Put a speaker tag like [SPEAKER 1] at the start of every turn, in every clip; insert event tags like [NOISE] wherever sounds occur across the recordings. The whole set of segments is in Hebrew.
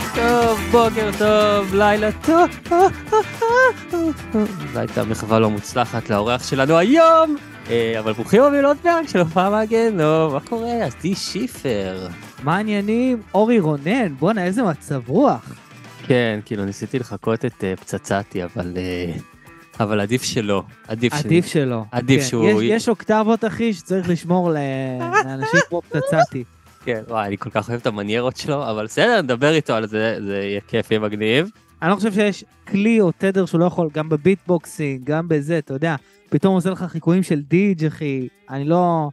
[SPEAKER 1] ערב טוב, בוקר טוב, לילה טוב. זו הייתה מחווה לא מוצלחת לאורח שלנו היום, אה, אבל ברוכים הבאים לעוד פרק של הופעה מהגנו,
[SPEAKER 2] מה קורה? אז די שיפר. מה העניינים? אורי רונן, בואנה איזה מצב רוח.
[SPEAKER 1] כן, כאילו ניסיתי לחקות את אה, פצצתי, אבל... אה, אבל עדיף שלא, עדיף שלא. עדיף שלא. עדיף כן, שהוא... יש
[SPEAKER 2] אוקטבות, אחי, שצריך לשמור לאנשים כמו פצצתי.
[SPEAKER 1] כן, וואי, אני כל כך אוהב את המניירות שלו, אבל בסדר, נדבר איתו על זה, זה יהיה כיף, יהיה מגניב.
[SPEAKER 2] אני לא חושב שיש כלי או תדר שהוא לא יכול, גם בביטבוקסינג, גם בזה, אתה יודע, פתאום עושה לך חיקויים של דיג' אחי, אני לא...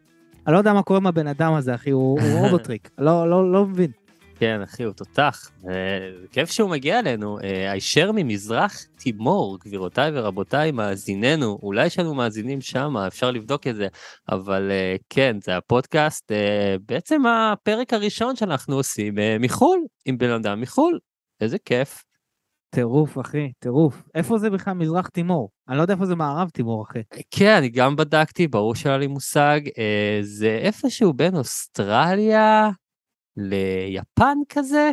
[SPEAKER 2] אני לא יודע מה קורה עם הבן אדם הזה, אחי, הוא רובוטריק, לא, לא, לא מבין.
[SPEAKER 1] כן, אחי, הוא תותח. אה, כיף שהוא מגיע אלינו. אה, הישר ממזרח תימור, גבירותיי ורבותיי, מאזיננו. אולי יש לנו מאזינים שם, אפשר לבדוק את זה. אבל אה, כן, זה הפודקאסט, בעצם הפרק הראשון שאנחנו עושים מחו"ל, עם בן אדם מחו"ל.
[SPEAKER 2] איזה כיף. טירוף, אחי, טירוף. איפה זה בכלל מזרח תימור? אני לא יודע איפה זה מערב תימור, אחי.
[SPEAKER 1] כן, אני גם בדקתי, ברור שהיה לי מושג. זה
[SPEAKER 2] איפשהו בין אוסטרליה... ליפן כזה?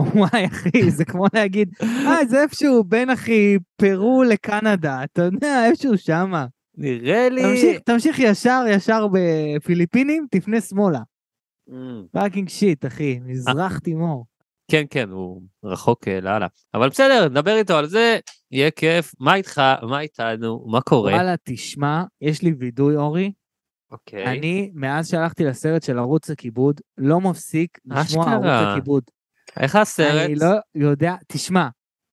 [SPEAKER 2] וואי אחי, זה כמו להגיד, אה, זה איפשהו בין אחי פרו לקנדה, אתה יודע, איפשהו שמה. נראה לי... תמשיך, תמשיך ישר, ישר בפיליפינים, תפנה שמאלה. Mm. פאקינג שיט, אחי, מזרח אה. תימור.
[SPEAKER 1] כן, כן, הוא רחוק אה, לאללה. אבל בסדר, נדבר איתו על זה, יהיה כיף. מה איתך, מה איתנו, מה קורה? וואלה,
[SPEAKER 2] תשמע, יש לי וידוי, אורי, אוקיי. אני, מאז שהלכתי לסרט של ערוץ הכיבוד, לא מפסיק לשמוע ערוץ הכיבוד. איך הסרט? אני לא יודע, תשמע,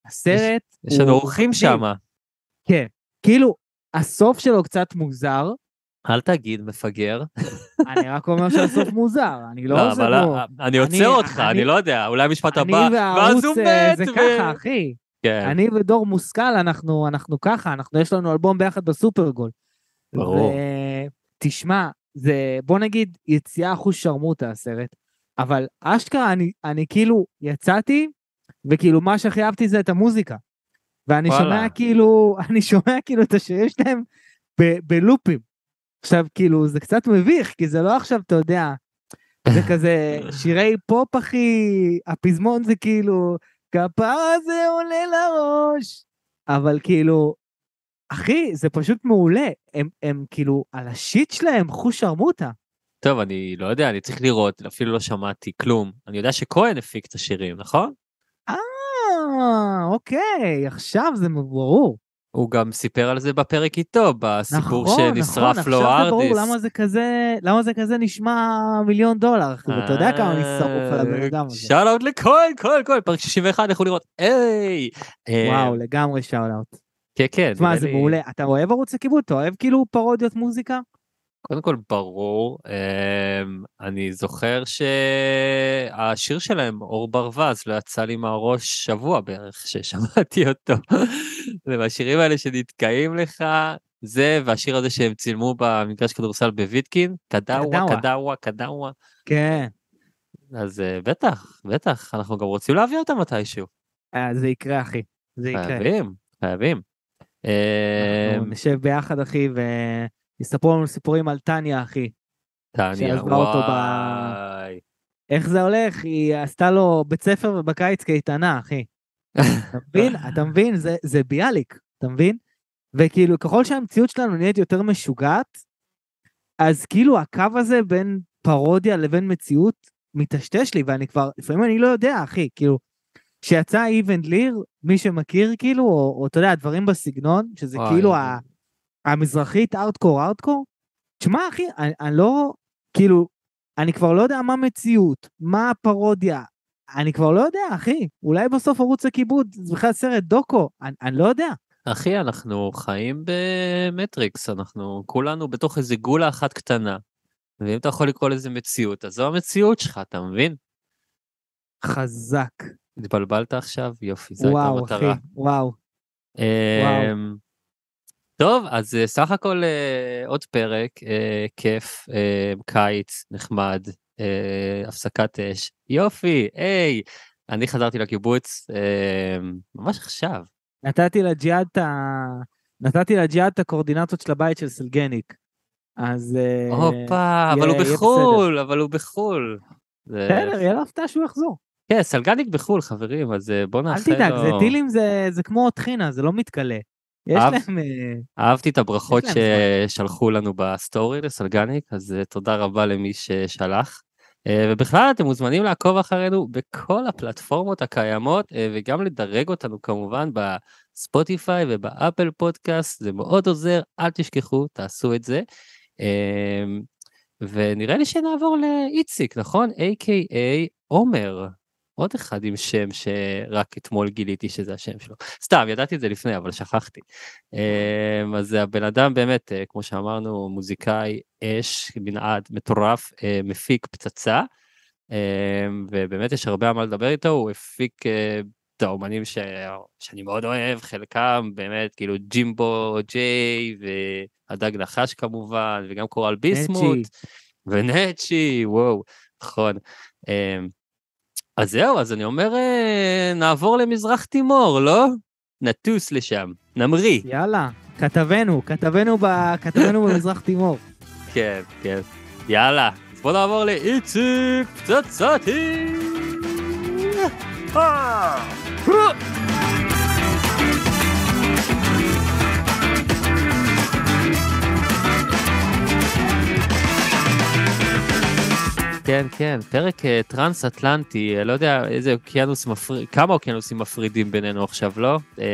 [SPEAKER 2] הסרט... יש, לנו אורחים שם. כן, כאילו, הסוף שלו קצת מוזר.
[SPEAKER 1] אל תגיד, מפגר.
[SPEAKER 2] [LAUGHS] אני רק אומר שהסוף מוזר, אני לא, לא עושה לא, פה... אני עוצר אותך, אני,
[SPEAKER 1] לא יודע, אולי המשפט הבא,
[SPEAKER 2] ואז הוא אה, מת. זה ככה, אחי. כן. אני ודור מושכל, אנחנו, אנחנו ככה, אנחנו, יש לנו אלבום ביחד בסופרגול. ברור. ו... תשמע, זה, בוא נגיד, יציאה אחוז שרמוטה הסרט, אבל אשכרה אני, אני כאילו יצאתי, וכאילו מה שהכי אהבתי זה את המוזיקה. ואני שומע כאילו, [LAUGHS] אני שומע כאילו את השיר שלהם ב- בלופים. עכשיו כאילו זה קצת מביך, כי זה לא עכשיו, אתה יודע, זה [LAUGHS] כזה שירי פופ הכי, הפזמון זה כאילו, כפר הזה עולה לראש. אבל כאילו, אחי, זה פשוט מעולה. הם, הם כאילו, על השיט שלהם חוש שרמוטה.
[SPEAKER 1] טוב, אני לא יודע, אני צריך לראות, אפילו לא שמעתי כלום. אני יודע שכהן הפיק את השירים, נכון?
[SPEAKER 2] אה, אוקיי, עכשיו זה ברור. הוא גם סיפר
[SPEAKER 1] על זה בפרק איתו, בסיפור נכון, נכון שנשרף נכון, לו ארדיס. נכון, נכון, עכשיו זה ברור למה
[SPEAKER 2] זה כזה, למה זה כזה נשמע מיליון דולר, אחי, כאילו, ואתה יודע כמה אני שרוף על הבן אדם
[SPEAKER 1] הזה. שאל אה, אאוט לכהן, כהן, כהן, פרק 61, לכו לראות, היי. וואו, אה,
[SPEAKER 2] לגמרי שאל אאוט. כן, כן.
[SPEAKER 1] תשמע, זה לי... מעולה.
[SPEAKER 2] אתה אוהב ערוץ הכיבוד? אתה אוהב כאילו פרודיות מוזיקה?
[SPEAKER 1] קודם כל, ברור. אמ, אני זוכר שהשיר שלהם, אור ברווז, לא יצא לי מהראש שבוע בערך ששמעתי אותו. זה מהשירים האלה שנתקעים לך, זה והשיר הזה שהם צילמו במגרש כדורסל בוויטקין, קדאווה, קדאווה, קדאווה. כן. אז אה, בטח, בטח, אנחנו גם רוצים להביא אותם מתישהו.
[SPEAKER 2] אה, זה יקרה, אחי. זה יקרה. חייבים,
[SPEAKER 1] חייבים. אנחנו אמ,
[SPEAKER 2] נשב ביחד, אחי, ויספרו לנו סיפורים על טניה, אחי.
[SPEAKER 1] טניה, וואי.
[SPEAKER 2] איך זה הולך? היא עשתה לו בית ספר ובקיץ קייטנה, אחי. אתה מבין? [LAUGHS] אתה מבין? זה, זה ביאליק, אתה מבין? וכאילו, ככל שהמציאות שלנו נהיית יותר משוגעת, אז כאילו הקו הזה בין פרודיה לבין מציאות מטשטש לי, ואני כבר, לפעמים אני לא יודע, אחי, כאילו, שיצא איבן ליר, מי שמכיר כאילו, או אתה יודע, דברים בסגנון, שזה וואי. כאילו ה, המזרחית ארטקור ארטקור, תשמע אחי, אני, אני לא, כאילו, אני כבר לא יודע מה מציאות, מה הפרודיה, אני כבר לא יודע אחי, אולי בסוף ערוץ הכיבוד זה בכלל סרט דוקו, אני, אני לא יודע.
[SPEAKER 1] אחי, אנחנו חיים במטריקס, אנחנו כולנו בתוך איזה גולה אחת קטנה, ואם אתה יכול לקרוא לזה מציאות, אז זו המציאות שלך, אתה מבין?
[SPEAKER 2] חזק.
[SPEAKER 1] התבלבלת עכשיו? יופי, זו הייתה מטרה. וואו,
[SPEAKER 2] אחי, וואו.
[SPEAKER 1] אמ, טוב, אז אה, סך הכל אה, עוד פרק, אה, כיף, קיץ, נחמד, הפסקת אש. יופי, היי, אני חזרתי לקיבוץ אמ, ממש עכשיו.
[SPEAKER 2] נתתי לג'יהאד את ה... נתתי לג'יהאד את הקורדינטות של הבית של סלגניק. אז... הופה, אבל הוא בחו"ל,
[SPEAKER 1] אבל הוא בחו"ל. בסדר,
[SPEAKER 2] יהיה לו הפתעה שהוא יחזור. כן, סלגניק בחו"ל,
[SPEAKER 1] חברים, אז אה, בוא נאחל לו... אל תדאג, זה טילים
[SPEAKER 2] זה, זה כמו טחינה, זה לא מתכלה. יש אהב, להם... אה,
[SPEAKER 1] אהבתי את הברכות ששלחו לנו בסטורי לסלגניק, אז אה, תודה רבה למי ששלח. ובכלל, אתם מוזמנים לעקוב אחרינו בכל הפלטפורמות הקיימות, וגם לדרג אותנו כמובן בספוטיפיי ובאפל פודקאסט, זה מאוד עוזר, אל תשכחו, תעשו את זה. ונראה לי שנעבור לאיציק, נכון? A.K.A. עומר. עוד אחד עם שם שרק אתמול גיליתי שזה השם שלו. סתם, ידעתי את זה לפני, אבל שכחתי. אמ, אז הבן אדם באמת, אה, כמו שאמרנו, מוזיקאי, אש, מנעד, מטורף, אה, מפיק פצצה, אמ, ובאמת יש הרבה על מה לדבר איתו, הוא הפיק אה, את האומנים ש... שאני מאוד אוהב, חלקם באמת, כאילו ג'ימבו ג'יי, והדג נחש כמובן, וגם קורל ביסמוט. ונצ'י, וואו, נכון. אמ, אז זהו, אז אני אומר, אה, נעבור למזרח תימור, לא? נטוס לשם, נמריא. יאללה,
[SPEAKER 2] כתבנו, כתבנו, ב... כתבנו במזרח תימור.
[SPEAKER 1] [LAUGHS] כן, כן. יאללה, אז בוא נעבור לאיציק פצצתי. אה! אה! כן, כן, פרק אה, טרנס-אטלנטי, אה, לא יודע איזה אוקיינוס מפריד, כמה אוקיינוסים מפרידים בינינו עכשיו, לא? אה,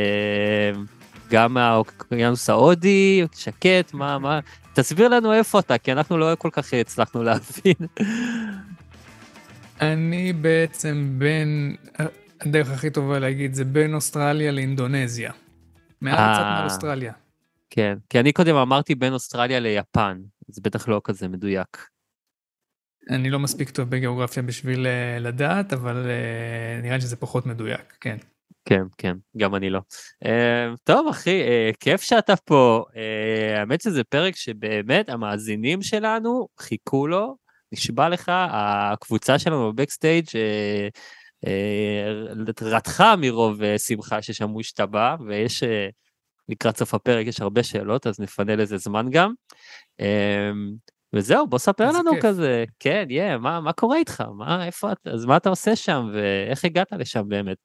[SPEAKER 1] גם האוקיינוס ההודי, שקט, מה, מה? תסביר לנו איפה אתה, כי אנחנו לא כל כך הצלחנו להבין.
[SPEAKER 3] אני בעצם בין, הדרך הכי טובה להגיד, זה בין אוסטרליה לאינדונזיה. מעט קצת מאוסטרליה.
[SPEAKER 1] כן, כי אני קודם אמרתי בין אוסטרליה ליפן, זה בטח לא כזה מדויק.
[SPEAKER 3] אני לא מספיק טוב בגיאוגרפיה בשביל אה, לדעת, אבל אה, נראה לי שזה פחות מדויק, כן.
[SPEAKER 1] כן, כן, גם אני לא. אה, טוב, אחי, כיף שאתה פה. האמת שזה פרק שבאמת המאזינים שלנו חיכו לו, נשבע לך, הקבוצה שלנו בבקסטייג' רתחה מרוב שמחה ששמעו שאתה בא, ויש... לקראת סוף הפרק יש הרבה שאלות, אז נפנה לזה זמן גם. וזהו, בוא ספר לנו כיף. כזה, כן, יהיה, yeah, מה, מה קורה איתך? מה, איפה, אז מה אתה עושה שם ואיך הגעת לשם באמת?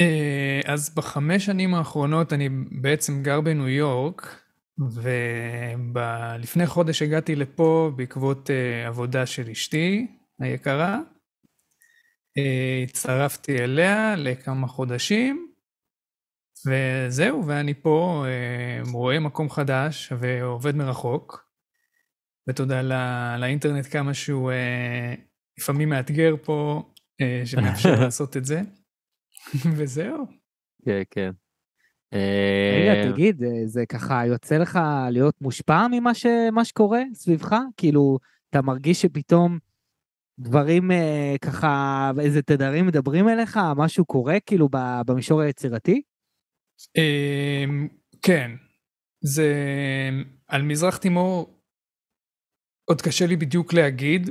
[SPEAKER 3] אה, אז בחמש שנים האחרונות אני בעצם גר בניו יורק, ולפני חודש הגעתי לפה בעקבות אה, עבודה של אשתי היקרה. אה, הצטרפתי אליה לכמה חודשים, וזהו, ואני פה רואה מקום חדש ועובד מרחוק. ותודה לא, לאינטרנט כמה שהוא אה, לפעמים מאתגר פה, אה, שמאפשר [LAUGHS] לעשות את זה. [LAUGHS] וזהו.
[SPEAKER 1] כן, כן. אה, רגע,
[SPEAKER 2] תגיד, אה, זה ככה יוצא לך להיות מושפע ממה ש, שקורה סביבך? כאילו, אתה מרגיש שפתאום דברים אה, ככה, איזה תדרים מדברים אליך, משהו קורה כאילו במישור היצירתי?
[SPEAKER 3] אה, כן. זה... על מזרח תימור עוד קשה לי בדיוק להגיד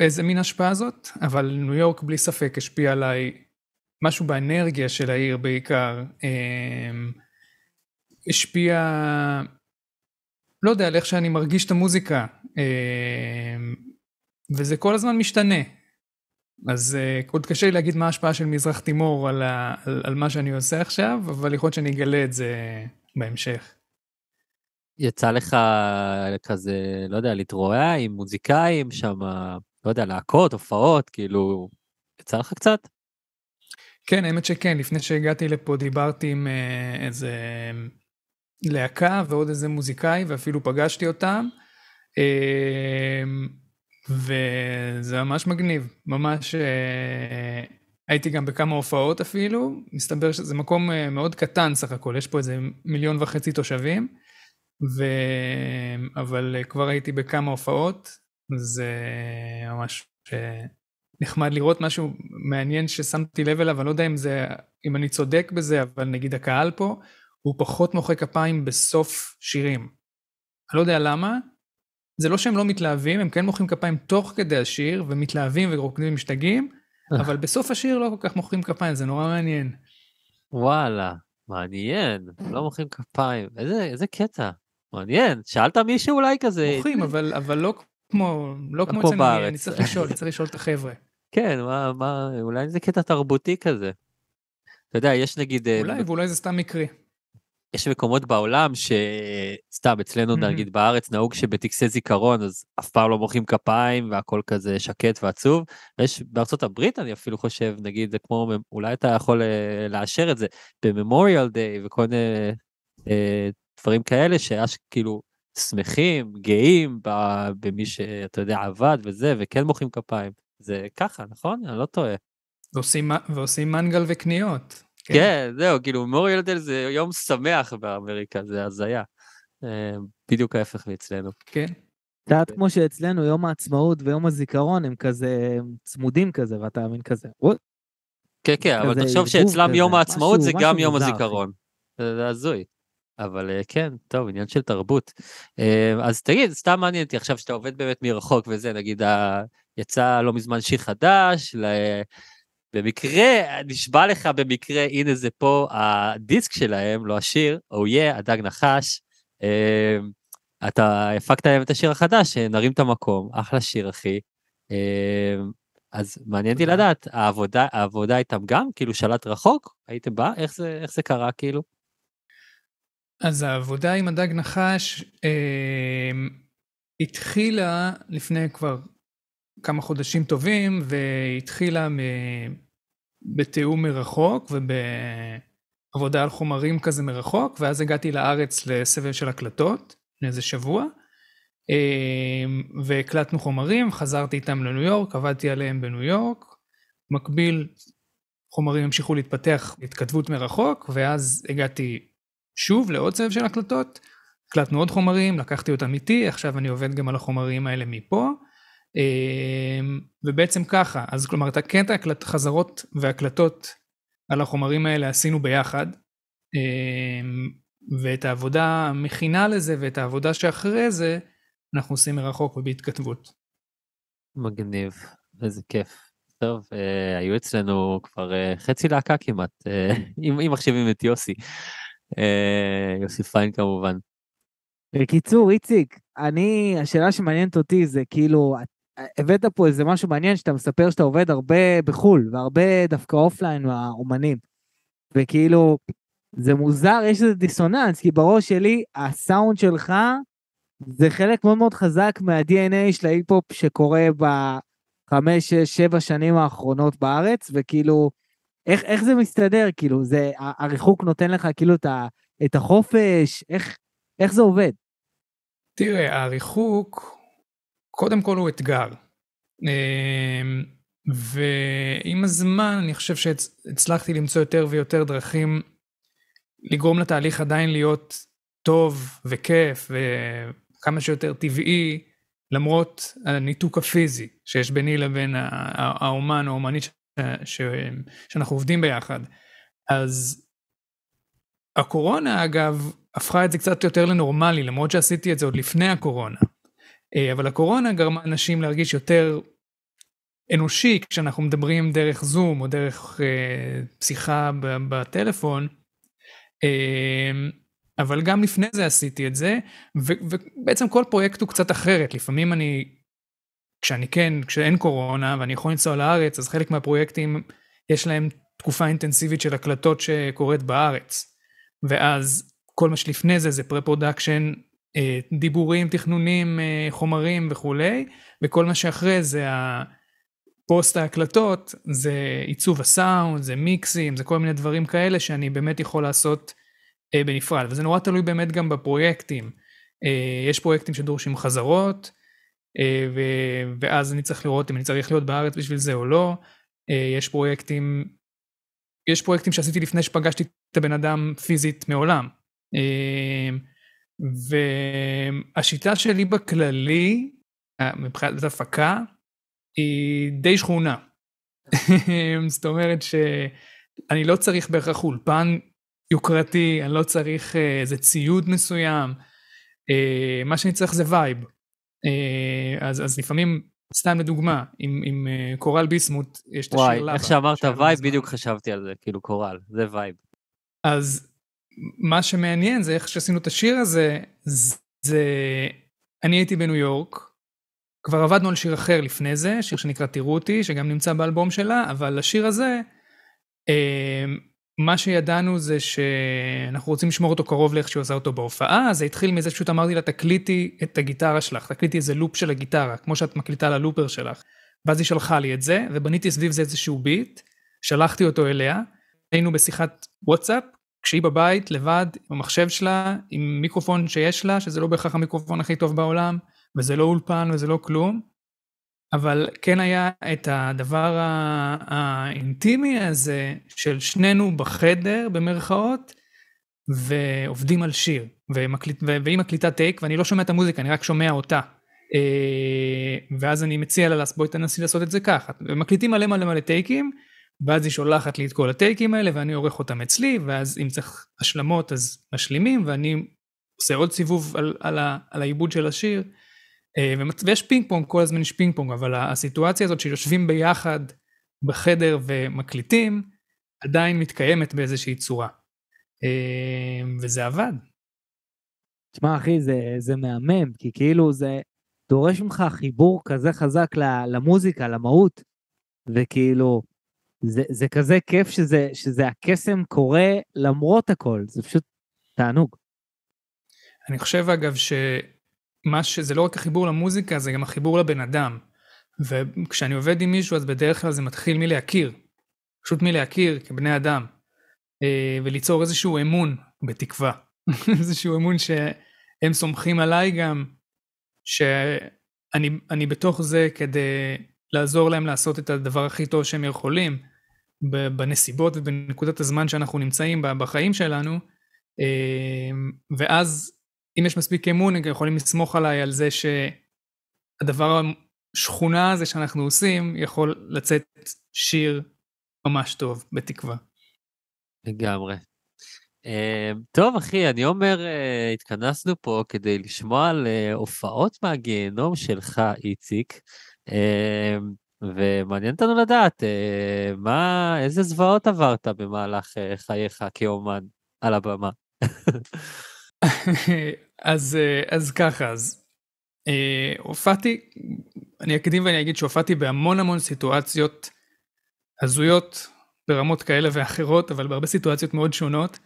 [SPEAKER 3] איזה מין השפעה זאת, אבל ניו יורק בלי ספק השפיע עליי משהו באנרגיה של העיר בעיקר. אמ, השפיע, לא יודע, על איך שאני מרגיש את המוזיקה. אמ, וזה כל הזמן משתנה. אז אה, עוד קשה לי להגיד מה ההשפעה של מזרח תימור על, ה, על, על מה שאני עושה עכשיו, אבל יכול להיות שאני אגלה את זה בהמשך.
[SPEAKER 1] יצא לך כזה, לא יודע, להתרועע עם מוזיקאים שם, לא יודע, להקות, הופעות, כאילו, יצא לך קצת?
[SPEAKER 3] כן, האמת שכן, לפני שהגעתי לפה דיברתי עם אה, איזה להקה ועוד איזה מוזיקאי, ואפילו פגשתי אותם, אמ, וזה ממש מגניב, ממש... אה, הייתי גם בכמה הופעות אפילו, מסתבר שזה מקום אה, מאוד קטן סך הכל, יש פה איזה מיליון וחצי תושבים. ו... אבל כבר הייתי בכמה הופעות, זה ממש אה, נחמד לראות משהו מעניין ששמתי לב אליו, אני לא יודע אם זה, אם אני צודק בזה, אבל נגיד הקהל פה, הוא פחות מוחא כפיים בסוף שירים. אני לא יודע למה, זה לא שהם לא מתלהבים, הם כן מוחאים כפיים תוך כדי השיר, ומתלהבים ורוקדים ומשתגעים, אה. אבל בסוף השיר לא כל כך מוחאים כפיים, זה נורא מעניין. וואלה, מעניין, לא מוחאים כפיים, איזה,
[SPEAKER 1] איזה קטע. מעניין, שאלת מישהו אולי כזה? מוחים, אבל, אבל לא
[SPEAKER 3] כמו, לא,
[SPEAKER 1] לא כמו אצלנו, אני צריך לשאול,
[SPEAKER 3] אני צריך לשאול את החבר'ה.
[SPEAKER 1] כן, מה, מה, אולי זה קטע תרבותי כזה. אתה יודע, יש נגיד... אה, אולי,
[SPEAKER 3] ב... ואולי זה סתם מקרי.
[SPEAKER 1] יש מקומות בעולם שסתם אצלנו נגיד בארץ נהוג שבטקסי זיכרון אז אף פעם לא מוחאים כפיים והכל כזה שקט ועצוב. יש בארצות הברית אני אפילו חושב נגיד זה כמו אולי אתה יכול אה, לאשר את זה בממוריאל דיי וכל מיני אה, דברים כאלה שאש כאילו שמחים, גאים במי שאתה יודע עבד וזה, וכן מוחאים כפיים. זה ככה, נכון? אני לא טועה. ועושים, ועושים מנגל
[SPEAKER 2] וקניות.
[SPEAKER 1] כן, כן זהו, כאילו מור ילדל זה יום שמח באמריקה, זה הזיה. אה, בדיוק ההפך מאצלנו. כן.
[SPEAKER 2] את יודעת כמו שאצלנו יום העצמאות ויום הזיכרון הם כזה צמודים כזה ואתה מבין כזה.
[SPEAKER 1] כן כן אבל תחשוב שאצלם יום העצמאות זה גם יום הזיכרון. זה הזוי. אבל אה, כן, טוב, עניין של תרבות. אה, אז תגיד, סתם מעניין אותי עכשיו שאתה עובד באמת מרחוק וזה, נגיד, יצא לא מזמן שיר חדש, ל... במקרה, נשבע לך במקרה, הנה זה פה הדיסק שלהם, לא השיר, אויה, oh yeah, הדג נחש. אה, אתה הפקת להם את השיר החדש, נרים את המקום, אחלה שיר, אחי. אז מעניין אותי לדעת, העבודה, העבודה איתם גם, כאילו שלט רחוק? הייתם בא? איך זה, איך זה קרה, כאילו?
[SPEAKER 3] אז העבודה עם הדג נחש אה, התחילה לפני כבר כמה חודשים טובים, והתחילה מ... בתיאום מרחוק ובעבודה על חומרים כזה מרחוק, ואז הגעתי לארץ לסבב של הקלטות, לפני איזה שבוע, אה, והקלטנו חומרים, חזרתי איתם לניו יורק, עבדתי עליהם בניו יורק, מקביל חומרים המשיכו להתפתח התכתבות מרחוק, ואז הגעתי שוב לעוד סבב של הקלטות, הקלטנו עוד חומרים, לקחתי אותם איתי, עכשיו אני עובד גם על החומרים האלה מפה. אמ, ובעצם ככה, אז כלומר את הקטע הקלט, חזרות והקלטות על החומרים האלה עשינו ביחד, אמ, ואת העבודה המכינה לזה ואת העבודה שאחרי זה, אנחנו עושים מרחוק ובהתכתבות.
[SPEAKER 1] מגניב, איזה כיף. טוב, אה, היו אצלנו כבר אה, חצי להקה כמעט, אה, אם מחשיבים את יוסי. אה, יוסי פיין כמובן.
[SPEAKER 2] בקיצור, איציק, אני, השאלה שמעניינת אותי זה כאילו, הבאת פה איזה משהו מעניין שאתה מספר שאתה עובד הרבה בחו"ל, והרבה דווקא אופליין האומנים. וכאילו, זה מוזר, יש איזה דיסוננס, כי בראש שלי, הסאונד שלך זה חלק מאוד מאוד חזק מה-DNA של ההיפ-הופ שקורה בחמש, שש, שבע שנים האחרונות בארץ, וכאילו, איך, איך זה מסתדר? כאילו, זה, הריחוק נותן לך כאילו את, ה, את החופש? איך,
[SPEAKER 3] איך זה עובד? תראה, הריחוק, קודם כל הוא אתגר. אמ, ועם הזמן אני חושב שהצלחתי למצוא יותר ויותר דרכים לגרום לתהליך עדיין להיות טוב וכיף וכמה שיותר טבעי, למרות הניתוק הפיזי שיש ביני לבין האומן או האומנית ש... שאנחנו עובדים ביחד. אז הקורונה אגב הפכה את זה קצת יותר לנורמלי למרות שעשיתי את זה עוד לפני הקורונה. אה, אבל הקורונה גרמה אנשים להרגיש יותר אנושי כשאנחנו מדברים דרך זום או דרך אה, שיחה בטלפון. אה, אבל גם לפני זה עשיתי את זה ובעצם כל פרויקט הוא קצת אחרת לפעמים אני כשאני כן, כשאין קורונה ואני יכול לנסוע לארץ, אז חלק מהפרויקטים יש להם תקופה אינטנסיבית של הקלטות שקורית בארץ. ואז כל מה שלפני זה זה פרפרודקשן, אה, דיבורים, תכנונים, אה, חומרים וכולי, וכל מה שאחרי זה הפוסט ההקלטות, זה עיצוב הסאונד, זה מיקסים, זה כל מיני דברים כאלה שאני באמת יכול לעשות אה, בנפרד. וזה נורא תלוי באמת גם בפרויקטים. יש פרויקטים שדורשים חזרות, אה, ואז אני צריך לראות אם אני צריך להיות בארץ בשביל זה או לא. אה, יש פרויקטים, יש פרויקטים שעשיתי לפני שפגשתי את הבן אדם פיזית מעולם. אה, והשיטה שלי בכללי, מבחינת הפקה, היא די שכונה. [LAUGHS] זאת אומרת שאני לא צריך בהכרח אולפן יוקרתי, אני לא צריך איזה ציוד מסוים, מה שאני צריך זה וייב. אה, אז, אז לפעמים, סתם לדוגמה, עם, עם אה, קורל ביסמוט, יש את השיר לבה. וואי, איך שאמרת
[SPEAKER 1] וייב, בדיוק חשבתי על זה, כאילו קורל, זה וייב.
[SPEAKER 3] אז מה שמעניין זה איך שעשינו את השיר הזה, זה... אני הייתי בניו יורק, כבר עבדנו על שיר אחר לפני זה, שיר שנקרא תראו אותי, שגם נמצא באלבום שלה, אבל השיר הזה, אה, מה שידענו זה שאנחנו רוצים לשמור אותו קרוב לאיך שהוא עשה אותו בהופעה, זה התחיל מזה שפשוט אמרתי לה, תקליטי את הגיטרה שלך, תקליטי איזה לופ של הגיטרה, כמו שאת מקליטה ללופר שלך. ואז היא שלחה לי את זה, ובניתי סביב זה איזשהו ביט, שלחתי אותו אליה, היינו בשיחת וואטסאפ, כשהיא בבית, לבד, עם המחשב שלה, עם מיקרופון שיש לה, שזה לא בהכרח המיקרופון הכי טוב בעולם, וזה לא אולפן וזה לא כלום, אבל כן היה את הדבר האינטימי הזה של שנינו בחדר, במרכאות, ועובדים על שיר, ומקליט, והיא מקליטה טייק, ואני לא שומע את המוזיקה, אני רק שומע אותה. אה, ואז אני מציע לה, בואי תנסי לעשות את זה ככה. ומקליטים מלא מלא מלא טייקים, ואז היא שולחת לי את כל הטייקים האלה, ואני עורך אותם אצלי, ואז אם צריך השלמות אז משלימים, ואני עושה עוד סיבוב על, על, על העיבוד של השיר. אה, ויש פינג פונג, כל הזמן יש פינג פונג, אבל הסיטואציה הזאת שיושבים ביחד בחדר ומקליטים, עדיין מתקיימת באיזושהי צורה. אה, וזה עבד.
[SPEAKER 2] תשמע אחי, זה, זה מהמם, כי כאילו זה דורש ממך חיבור כזה חזק למוזיקה, למהות, וכאילו, זה, זה כזה כיף שזה, שזה הקסם קורה למרות הכל, זה פשוט תענוג.
[SPEAKER 3] אני חושב אגב ש... מה שזה לא רק החיבור למוזיקה, זה גם החיבור לבן אדם. וכשאני עובד עם מישהו, אז בדרך כלל זה מתחיל מלהכיר. פשוט מלהכיר כבני אדם. אה, וליצור איזשהו אמון, בתקווה. [LAUGHS] איזשהו אמון שהם סומכים עליי גם, שאני בתוך זה כדי לעזור להם לעשות את הדבר הכי טוב שהם יכולים, בנסיבות ובנקודת הזמן שאנחנו נמצאים בחיים שלנו. אה, ואז אם יש מספיק אמון, הם יכולים לסמוך עליי על זה שהדבר השכונה הזה שאנחנו עושים, יכול לצאת שיר ממש טוב, בתקווה.
[SPEAKER 1] לגמרי. Uh, טוב, אחי, אני אומר, uh, התכנסנו פה כדי לשמוע על uh, הופעות מהגיהנום שלך, איציק, אמ, ומעניין אותנו לדעת, אה, מה, איזה זוועות עברת במהלך חייך כאומן על הבמה. [LAUGHS] [LAUGHS]
[SPEAKER 3] אז, אה, אז ככה, אז אה, הופעתי, אני אקדים ואני אגיד שהופעתי בהמון המון סיטואציות הזויות ברמות כאלה ואחרות, אבל בהרבה סיטואציות מאוד שונות,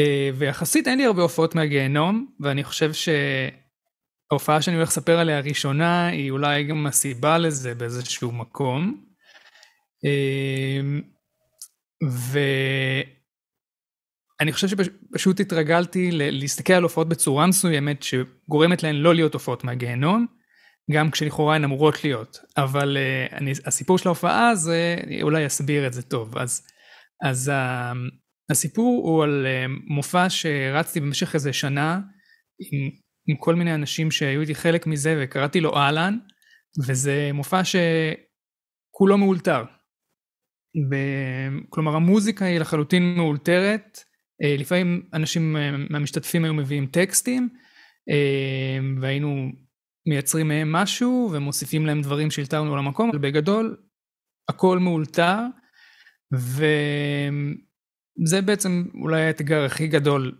[SPEAKER 3] אה, ויחסית אין לי הרבה הופעות מהגיהנום, ואני חושב שההופעה שאני הולך לספר עליה הראשונה היא אולי גם הסיבה לזה באיזשהו מקום. אה, ו... אני חושב שפשוט התרגלתי להסתכל על הופעות בצורה מסוימת שגורמת להן לא להיות הופעות מהגיהנום, גם כשלכאורה הן אמורות להיות, אבל uh, אני, הסיפור של ההופעה זה אולי אסביר את זה טוב. אז, אז ה, אה, הסיפור הוא על uh, מופע שרצתי במשך איזה שנה עם, עם כל מיני אנשים שהיו איתי חלק מזה וקראתי לו אהלן, וזה מופע שכולו מאולתר. ב... כלומר המוזיקה היא לחלוטין מאולתרת, אה, לפעמים אנשים אה, מהמשתתפים היו מביאים טקסטים אה, והיינו מייצרים מהם משהו ומוסיפים להם דברים שהלתרנו למקום, בגדול הכל מאולתר וזה בעצם אולי האתגר הכי גדול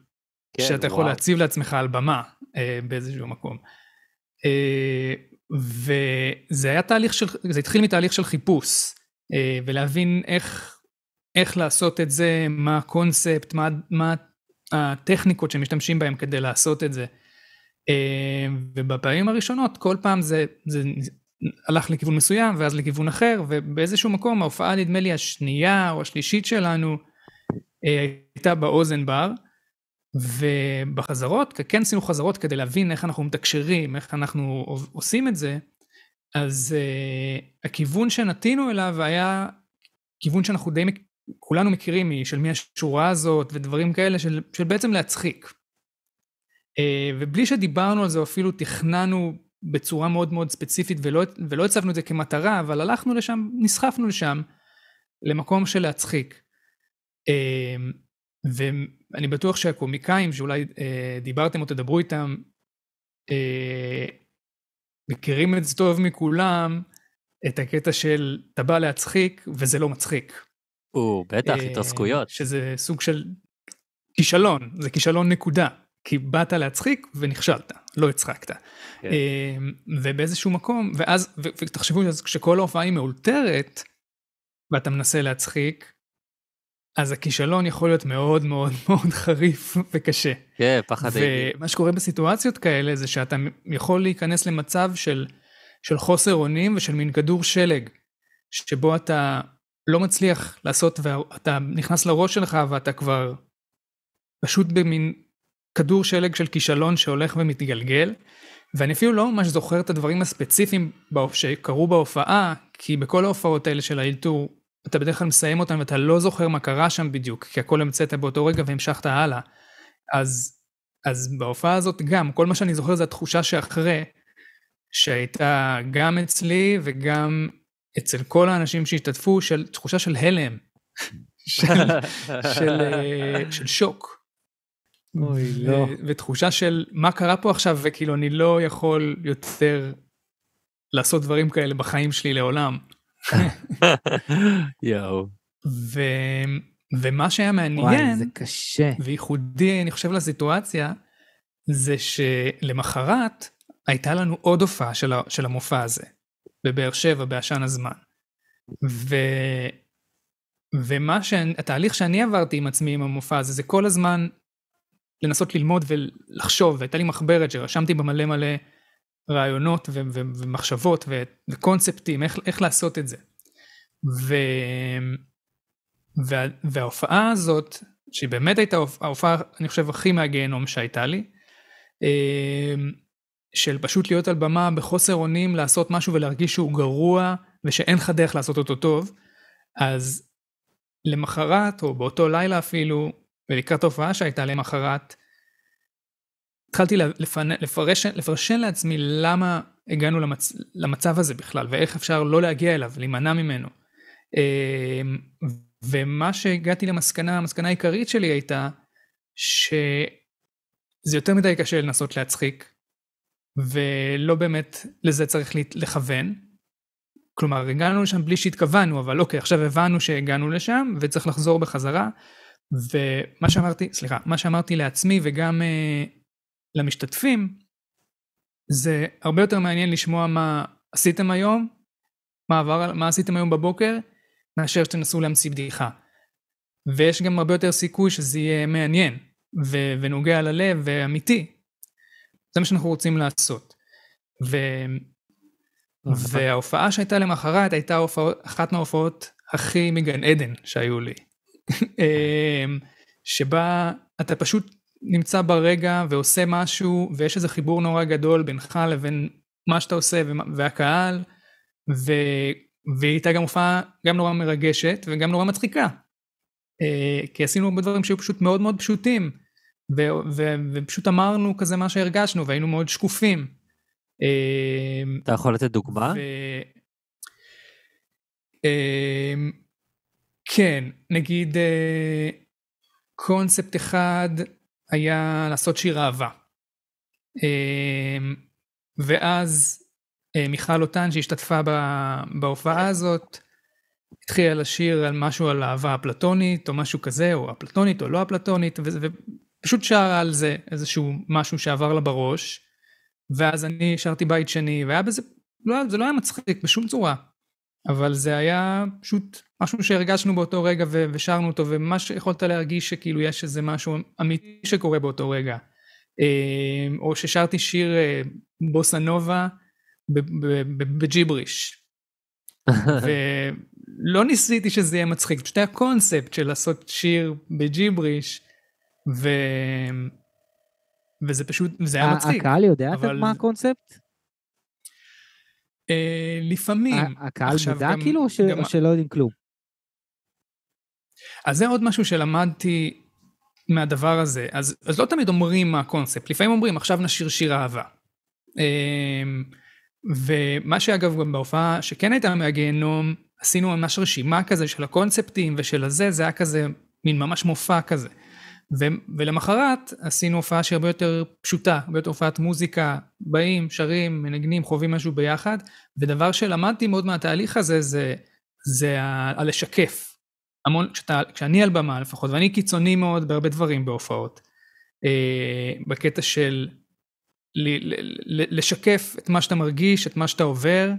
[SPEAKER 3] כן, שאתה יכול וואו. להציב לעצמך על במה באיזשהו מקום. וזה היה תהליך של, זה התחיל מתהליך של חיפוש ולהבין איך איך לעשות את זה, מה הקונספט, מה, מה הטכניקות שמשתמשים בהם כדי לעשות את זה. אה, ובפעמים הראשונות כל פעם זה, זה הלך לכיוון מסוים ואז לכיוון אחר, ובאיזשהו מקום ההופעה נדמה לי השנייה או השלישית שלנו אה, הייתה באוזן בר, ובחזרות, כן עשינו חזרות כדי להבין איך אנחנו מתקשרים, איך אנחנו עושים את זה, אז אה, הכיוון שנטינו אליו היה כיוון שאנחנו די כולנו מכירים היא של מי השורה הזאת ודברים כאלה של, של בעצם להצחיק. אה, ובלי שדיברנו על זה אפילו תכננו בצורה מאוד מאוד ספציפית ולא, ולא הצבנו את זה כמטרה אבל הלכנו לשם נסחפנו לשם למקום של להצחיק. אה, ואני בטוח שהקומיקאים שאולי אה, דיברתם או תדברו איתם מכירים את זה טוב מכולם את הקטע של אתה בא להצחיק וזה לא מצחיק. או, בטח, אה, התרסקויות. שזה סוג של כישלון, זה כישלון נקודה. כי באת להצחיק ונכשלת, לא הצחקת. כן. אמ, ובאיזשהו מקום, ואז, ותחשבו שכשכל ההופעה היא מאולתרת, ואתה מנסה להצחיק, אז הכישלון יכול להיות מאוד מאוד [LAUGHS] מאוד חריף וקשה. כן, פחד אי. ומה שקורה בסיטואציות כאלה זה שאתה יכול להיכנס למצב של, של חוסר אונים ושל מין כדור שלג, שבו אתה לא מצליח לעשות ואתה נכנס לראש שלך ואתה כבר פשוט במין כדור שלג של כישלון שהולך ומתגלגל ואני אפילו לא ממש זוכר את הדברים הספציפיים שקרו בהופעה כי בכל ההופעות האלה של האלתור אתה בדרך כלל מסיים אותם ואתה לא זוכר מה קרה שם בדיוק כי הכל המצאת באותו רגע והמשכת הלאה אז אז בהופעה הזאת גם כל מה שאני זוכר זה התחושה שאחרי שהייתה גם אצלי וגם אצל כל האנשים שהשתתפו של תחושה של הלם, של, של, אה, של שוק. אוי, ו- לא. ותחושה של מה קרה פה עכשיו, וכאילו אני לא יכול יותר לעשות דברים כאלה בחיים שלי לעולם. [LAUGHS] יואו. ו- ומה שהיה מעניין, וואי, זה קשה. וייחודי, אני חושב, לסיטואציה, זה שלמחרת הייתה לנו עוד הופעה של, ה- של המופע הזה. בבאר שבע, בעשן הזמן. ו... ומה שהתהליך שאני עברתי עם עצמי עם המופע הזה, זה כל הזמן לנסות ללמוד ולחשוב, והייתה לי מחברת שרשמתי בה מלא מלא רעיונות ו- ו- ומחשבות ו- וקונספטים, איך, איך לעשות את זה. ו- וה- וההופעה הזאת, שהיא באמת הייתה ההופעה, אני חושב, הכי מהגיהנום שהייתה לי, אה, של פשוט להיות על במה בחוסר אונים, לעשות משהו ולהרגיש שהוא גרוע, ושאין לך דרך לעשות אותו טוב, אז למחרת, או באותו לילה אפילו, ולקראת ההופעה שהייתה למחרת, התחלתי לפנ... לפרש... לפרשן לעצמי למה הגענו למצ... למצב הזה בכלל, ואיך אפשר לא להגיע אליו, להימנע ממנו. אמ, ומה שהגעתי למסקנה, המסקנה העיקרית שלי הייתה, שזה יותר מדי קשה לנסות להצחיק, ולא באמת לזה צריך לכוון. כלומר, הגענו לשם בלי שהתכוונו, אבל אוקיי, עכשיו הבנו שהגענו לשם וצריך לחזור בחזרה. ומה שאמרתי, סליחה, מה שאמרתי לעצמי וגם אה, למשתתפים, זה הרבה יותר מעניין לשמוע מה עשיתם היום, מה, עבר, מה עשיתם היום בבוקר, מאשר שתנסו להמציא בדיחה. ויש גם הרבה יותר סיכוי שזה יהיה מעניין, ו- ונוגע ללב ואמיתי, זה מה שאנחנו רוצים לעשות. ו... אה, נכון. וההופעה שהייתה למחרת הייתה הופעות, אחת מההופעות הכי מגן עדן שהיו לי. [LAUGHS] אמ, שבה אתה פשוט נמצא ברגע ועושה משהו ויש איזה חיבור נורא גדול בינך לבין מה שאתה עושה והקהל ו... והיא הייתה גם הופעה גם נורא מרגשת וגם נורא מצחיקה. אה, כי עשינו הרבה דברים שהיו פשוט מאוד מאוד פשוטים. ו- ו- ופשוט אמרנו כזה מה שהרגשנו, והיינו מאוד שקופים. אמ,
[SPEAKER 1] אתה יכול לתת דוגמה?
[SPEAKER 3] אמ, כן, נגיד אה, קונספט אחד היה לעשות שיר אהבה. אמ, ואז אה, מיכל לוטן שהשתתפה בהופעה הזאת התחילה לשיר על משהו על אהבה אפלטונית או משהו כזה או אפלטונית או לא אפלטונית פשוט שרה על זה איזשהו משהו שעבר לה בראש, ואז אני שרתי בית שני, והיה בזה, לא, זה לא היה מצחיק בשום צורה, אבל זה היה פשוט משהו שהרגשנו באותו רגע ו- ושרנו אותו, ומה שיכולת להרגיש שכאילו יש איזה משהו אמיתי שקורה באותו רגע. אמ, או ששרתי שיר אה, בוסנובה בג'יבריש. [LAUGHS] ולא ניסיתי שזה יהיה מצחיק, פשוט היה קונספט של לעשות שיר בג'יבריש ו... וזה פשוט, זה היה מצחיק. הקהל יודע אבל... מה
[SPEAKER 2] הקונספט?
[SPEAKER 3] אה, לפעמים.
[SPEAKER 2] הקהל יודע גם, כאילו, או, ש... גם... או שלא
[SPEAKER 3] יודעים כלום? אז זה עוד משהו שלמדתי מהדבר הזה. אז, אז לא תמיד אומרים מה הקונספט, לפעמים אומרים, עכשיו נשיר שיר אהבה. אה, ומה שאגב גם בהופעה שכן הייתה מהגיהנום, עשינו ממש רשימה כזה של הקונספטים ושל הזה, זה היה כזה מין ממש מופע כזה. ו- ולמחרת עשינו הופעה שהיא הרבה יותר פשוטה, הרבה יותר הופעת מוזיקה, באים, שרים, מנגנים, חווים משהו ביחד, ודבר שלמדתי מאוד מהתהליך הזה זה, זה הלשקף. המון, כשאתה, כשאני על במה לפחות, ואני קיצוני מאוד בהרבה דברים בהופעות, אה, בקטע של ל- ל- ל- לשקף את מה שאתה מרגיש, את מה שאתה עובר,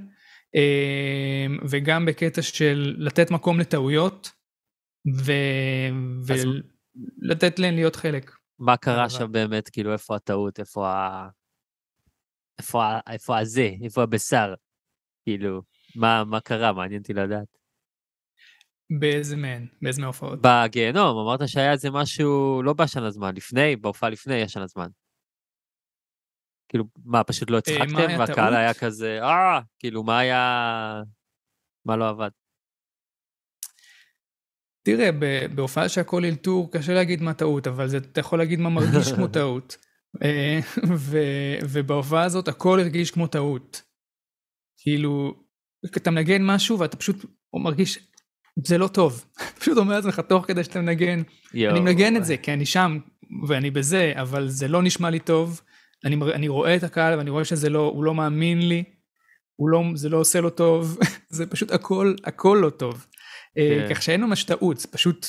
[SPEAKER 3] אה, וגם בקטע של לתת מקום לטעויות, ו... אז... ו- לתת להן להיות חלק. מה קרה שם
[SPEAKER 1] באמת, כאילו, איפה הטעות, איפה ה... איפה, איפה הזה, איפה הבשר, כאילו, מה, מה קרה, מעניין אותי לדעת.
[SPEAKER 3] באיזה מהן, באיזה מההופעות?
[SPEAKER 1] בגיהנום, אמרת שהיה איזה משהו לא בשן הזמן, לפני, בהופעה לפני יש ישן הזמן. כאילו, מה,
[SPEAKER 3] פשוט לא אה, הצחקתם? והקהל היה
[SPEAKER 1] כזה, אה, כאילו, מה היה... מה לא עבד?
[SPEAKER 3] תראה, בהופעה שהכל אלתור קשה להגיד מה טעות, אבל זה, אתה יכול להגיד מה מרגיש כמו [LAUGHS] טעות. אה, ו- ובהופעה הזאת הכל הרגיש כמו טעות. כאילו, אתה מנגן משהו ואתה פשוט מרגיש, זה לא טוב. [LAUGHS] פשוט אומר לעצמך תוך כדי שאתה מנגן, אני מנגן את זה כי אני שם ואני בזה, אבל זה לא נשמע לי טוב. אני, אני רואה את הקהל ואני רואה שזה לא, הוא לא מאמין לי, הוא לא, זה לא עושה לו טוב, [LAUGHS] זה פשוט הכל, הכל לא טוב. אה, כן. כך שאין ממש טעות, זה פשוט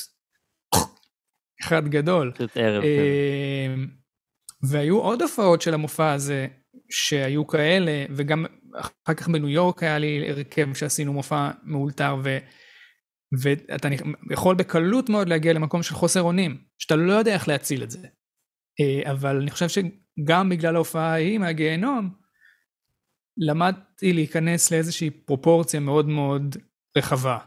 [SPEAKER 3] אחד גדול. כן. אה, והיו עוד הופעות של המופע הזה שהיו כאלה, וגם אחר כך בניו יורק היה לי הרכב שעשינו מופע מאולתר, ו, ואתה יכול בקלות מאוד להגיע למקום של חוסר אונים, שאתה לא יודע איך להציל את זה. אה, אבל אני חושב שגם בגלל ההופעה ההיא מהגיהנום, למדתי להיכנס לאיזושהי פרופורציה מאוד מאוד רחבה.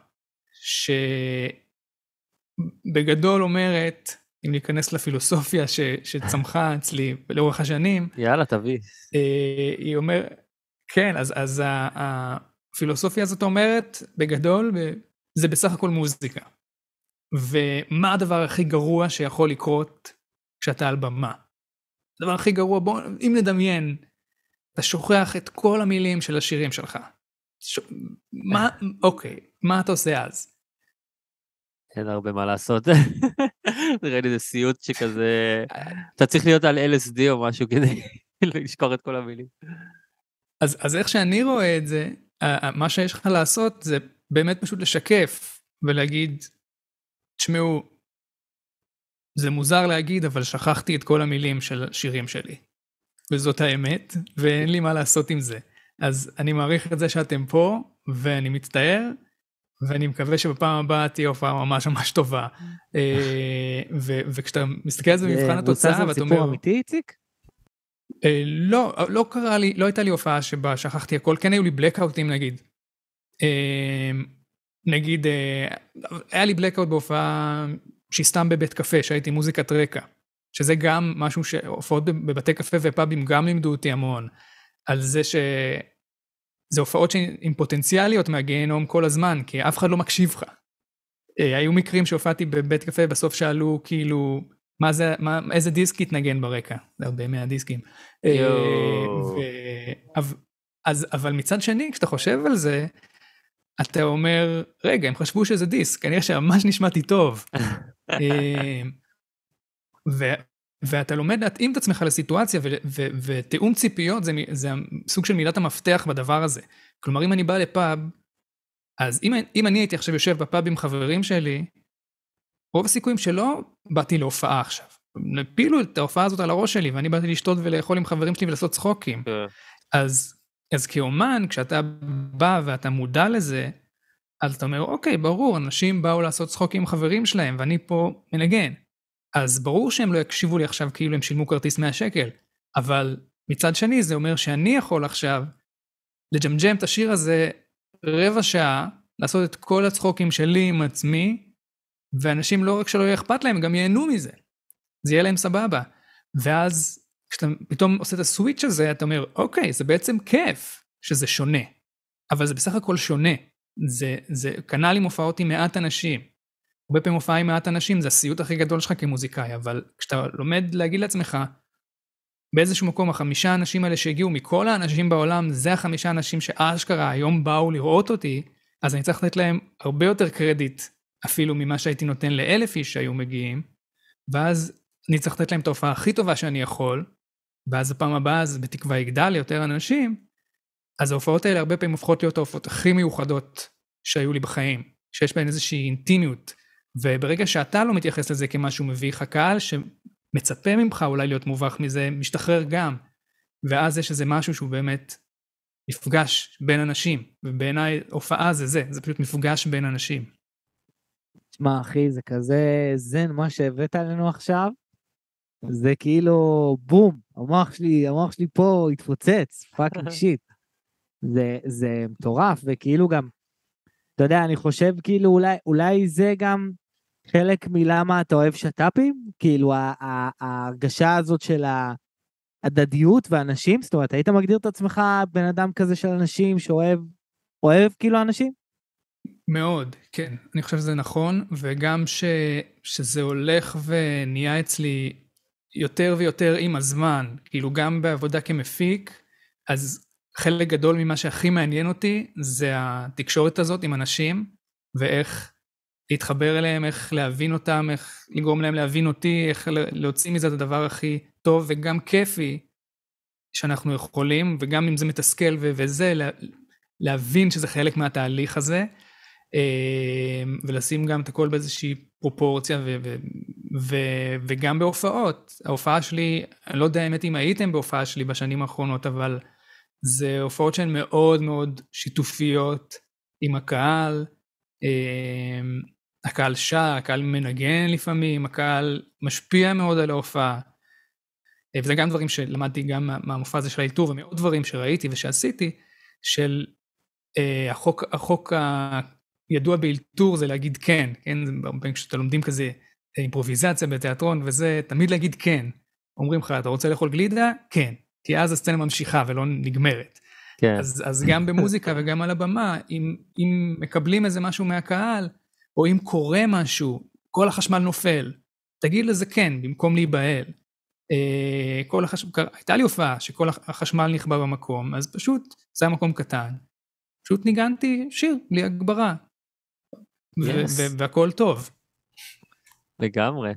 [SPEAKER 3] שבגדול אומרת, אם ניכנס לפילוסופיה ש, שצמחה אצלי לאורך השנים, יאללה, תביא. אה, היא אומרת, כן, אז, אז הפילוסופיה הזאת אומרת, בגדול, זה בסך הכל מוזיקה. ומה הדבר הכי גרוע שיכול לקרות כשאתה על במה? הדבר הכי גרוע, בוא, אם נדמיין, אתה שוכח את כל המילים של השירים שלך. ש... מה, אוקיי, מה אתה עושה אז?
[SPEAKER 1] אין הרבה מה לעשות. נראה [LAUGHS] לי זה סיוט שכזה, אתה צריך להיות על LSD או משהו כדי [LAUGHS] לשכור את כל המילים.
[SPEAKER 3] אז, אז איך שאני רואה את זה, מה שיש לך לעשות זה באמת פשוט לשקף ולהגיד, תשמעו, זה מוזר להגיד, אבל שכחתי את כל המילים של השירים שלי. וזאת האמת, ואין לי מה לעשות עם זה. אז אני מעריך את זה שאתם פה, ואני מצטער, ואני מקווה שבפעם הבאה תהיה הופעה ממש ממש טובה. אה, וכשאתה מסתכל על זה אה, במבחן התוצאה, ואתה אומר... סיפור אמיתי, איציק? אה, לא, לא קרה לי, לא הייתה לי הופעה שבה שכחתי הכל, כן היו לי בלקאוטים נגיד. נגיד, היה לי בלקאוט בהופעה שהיא סתם בבית קפה, שהייתי מוזיקת רקע, שזה גם משהו שהופעות בבתי קפה ופאבים גם לימדו אותי המון, על זה ש... זה הופעות שהן פוטנציאליות מהגיהנום כל הזמן, כי אף אחד לא מקשיב לך. אה, היו מקרים שהופעתי בבית קפה, בסוף שאלו כאילו, מה זה, מה, איזה דיסק התנגן ברקע? זה הרבה מהדיסקים. אה, ו... אז, אבל מצד שני, כשאתה חושב על זה, אתה אומר, רגע, הם חשבו שזה דיסק, כנראה שממש נשמעתי טוב. [LAUGHS] אה, ו, ואתה לומד להתאים את עצמך לסיטואציה, ותיאום ציפיות זה, זה סוג של מילת המפתח בדבר הזה. כלומר, אם אני בא לפאב, אז אם, אם אני הייתי עכשיו יושב בפאב עם חברים שלי, רוב הסיכויים שלא באתי להופעה עכשיו. הפילו את ההופעה הזאת על הראש שלי, ואני באתי לשתות ולאכול עם חברים שלי ולעשות צחוקים. Yeah. כן. אז, אז כאומן, כשאתה בא ואתה מודע לזה, אז אתה אומר, אוקיי, ברור, אנשים באו לעשות צחוקים עם חברים שלהם, ואני פה מנגן. אז ברור שהם לא יקשיבו לי עכשיו כאילו הם שילמו כרטיס 100 שקל, אבל מצד שני זה אומר שאני יכול עכשיו לג'מג'ם את השיר הזה רבע שעה, לעשות את כל הצחוקים שלי עם עצמי, ואנשים לא רק שלא יהיה אכפת להם, גם ייהנו מזה. זה יהיה להם סבבה. ואז כשאתה פתאום עושה את הסוויץ' הזה, אתה אומר, אוקיי, זה בעצם כיף שזה שונה. אבל זה בסך הכל שונה. זה, זה, כנ"ל עם הופעות עם מעט אנשים. הרבה פעמים הופעה עם מעט אנשים זה הסיוט הכי גדול שלך כמוזיקאי, אבל כשאתה לומד להגיד לעצמך, באיזשהו מקום החמישה האנשים האלה שהגיעו מכל האנשים בעולם, זה החמישה אנשים שאשכרה היום באו לראות אותי, אז אני צריך לתת להם הרבה יותר קרדיט אפילו ממה שהייתי נותן לאלף איש שהיו מגיעים, ואז אני צריך לתת להם את ההופעה הכי טובה שאני יכול, ואז הפעם הבאה זה בתקווה יגדל ליותר אנשים, אז ההופעות האלה הרבה פעמים הופכות להיות ההופעות הכי מיוחדות שהיו לי בחיים, שיש בהן איזושהי אינטימיות. וברגע שאתה לא מתייחס לזה כמשהו מביך, הקהל שמצפה ממך אולי להיות מובך מזה, משתחרר גם. ואז יש איזה משהו שהוא באמת מפגש בין אנשים, ובעיניי הופעה זה זה, זה פשוט מפגש בין אנשים.
[SPEAKER 2] תשמע, אחי, זה כזה זן מה שהבאת עלינו עכשיו. זה כאילו בום, המוח שלי, המוח שלי פה התפוצץ, פאקינג [LAUGHS] שיט. זה, זה מטורף, וכאילו גם, אתה יודע, אני חושב כאילו אולי, אולי זה גם חלק מלמה אתה אוהב שת"פים? כאילו ההרגשה הזאת של ההדדיות והאנשים? זאת אומרת, היית מגדיר את עצמך בן אדם כזה של אנשים שאוהב, אוהב כאילו אנשים?
[SPEAKER 3] מאוד, כן. אני חושב שזה נכון, וגם ש, שזה הולך ונהיה אצלי יותר ויותר עם הזמן, כאילו גם בעבודה כמפיק, אז חלק גדול ממה שהכי מעניין אותי זה התקשורת הזאת עם אנשים, ואיך להתחבר אליהם, איך להבין אותם, איך לגרום להם להבין אותי, איך להוציא מזה את הדבר הכי טוב וגם כיפי שאנחנו יכולים, וגם אם זה מתסכל ו- וזה, לה- להבין שזה חלק מהתהליך הזה, אה, ולשים גם את הכל באיזושהי פרופורציה, ו- ו- ו- וגם בהופעות. ההופעה שלי, אני לא יודע האמת אם הייתם בהופעה שלי בשנים האחרונות, אבל זה הופעות שהן מאוד מאוד שיתופיות עם הקהל. אה, הקהל שר, הקהל מנגן לפעמים, הקהל משפיע מאוד על ההופעה. אה, וזה גם דברים שלמדתי גם מהמופע הזה של האיתור ומעוד דברים שראיתי ושעשיתי, של אה, החוק, החוק הידוע באלתור זה להגיד כן, כן, זה הרבה פעמים כשאתה לומדים כזה אה, אימפרוביזציה בתיאטרון וזה, תמיד להגיד כן. אומרים לך, אתה רוצה לאכול גלידה? כן. כי אז הסצנה ממשיכה ולא נגמרת.
[SPEAKER 4] כן. אז, אז
[SPEAKER 3] גם במוזיקה וגם על הבמה, אם, אם מקבלים איזה משהו מהקהל, או אם קורה משהו, כל החשמל נופל, תגיד לזה כן, במקום להיבהל. אה, החש... הייתה לי הופעה שכל החשמל נכבה במקום, אז פשוט, זה היה מקום קטן. פשוט ניגנתי שיר, בלי הגברה. yes. והכל
[SPEAKER 1] טוב. לגמרי.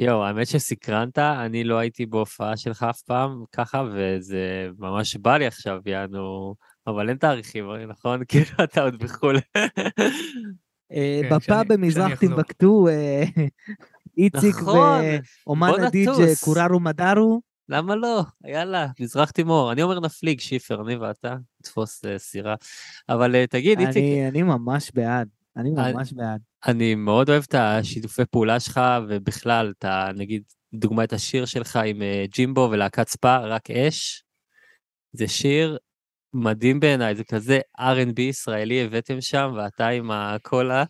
[SPEAKER 1] יואו, האמת שסקרנת, אני לא הייתי בהופעה שלך אף פעם ככה, וזה ממש בא לי עכשיו, יענו, אבל אין תאריכים, נכון? [LAUGHS] כאילו, אתה עוד בחו"ל. אה,
[SPEAKER 2] כן, בפאב במזרח תימבקטו, אה, [LAUGHS] איציק נכון. ואומן הדיג'ה קורארו מדארו.
[SPEAKER 1] למה לא? יאללה, מזרח תימור. אני אומר נפליג, שיפר, אני ואתה, תפוס אה, סירה. אבל תגיד, איציק...
[SPEAKER 2] אני ממש בעד, אני ממש בעד.
[SPEAKER 1] אני מאוד אוהב את השיתופי פעולה שלך, ובכלל, אתה, נגיד, דוגמא את השיר שלך עם ג'ימבו ולהקת ספא, רק אש. זה שיר מדהים בעיניי, זה כזה R&B ישראלי הבאתם שם, ואתה עם הקולה.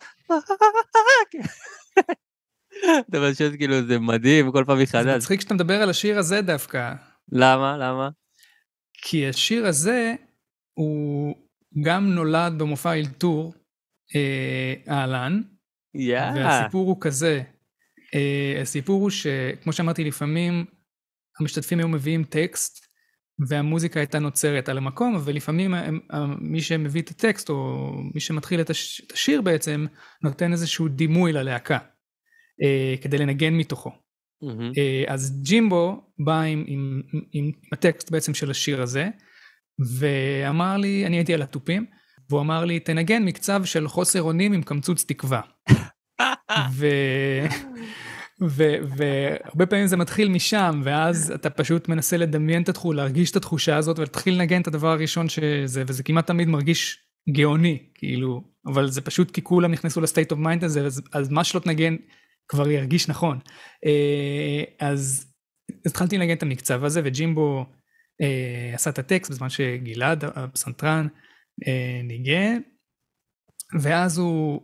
[SPEAKER 1] אתה פשוט כאילו, זה מדהים, כל פעם מחדש. זה מצחיק
[SPEAKER 3] שאתה מדבר על השיר הזה דווקא. למה? למה? כי השיר הזה, הוא גם נולד במופע אלתור, אה, אהלן.
[SPEAKER 1] יאה. והסיפור
[SPEAKER 3] הוא כזה, אה, הסיפור הוא שכמו שאמרתי, לפעמים המשתתפים היו מביאים טקסט, והמוזיקה הייתה נוצרת על המקום, ולפעמים מי שמביא את הטקסט, או מי שמתחיל את השיר בעצם, נותן איזשהו דימוי ללהקה, אה, כדי לנגן מתוכו. Mm-hmm. אז ג'ימבו בא עם, עם, עם הטקסט בעצם של השיר הזה, ואמר לי, אני הייתי על התופים, והוא אמר לי, תנגן מקצב של חוסר אונים עם קמצוץ תקווה. [LAUGHS] ו... והרבה פעמים זה מתחיל משם, ואז אתה פשוט מנסה לדמיין את התחושה, להרגיש את התחושה הזאת, ולהתחיל לנגן את הדבר הראשון שזה, וזה כמעט תמיד מרגיש גאוני, כאילו, אבל זה פשוט כי כולם נכנסו לסטייט אוף מיינד הזה, אז, אז מה שלא תנגן כבר ירגיש נכון. אה, אז התחלתי לנגן את המקצב הזה, וג'ימבו אה, עשה את הטקסט בזמן שגלעד, הפסנתרן, אה, ניגן, ואז הוא...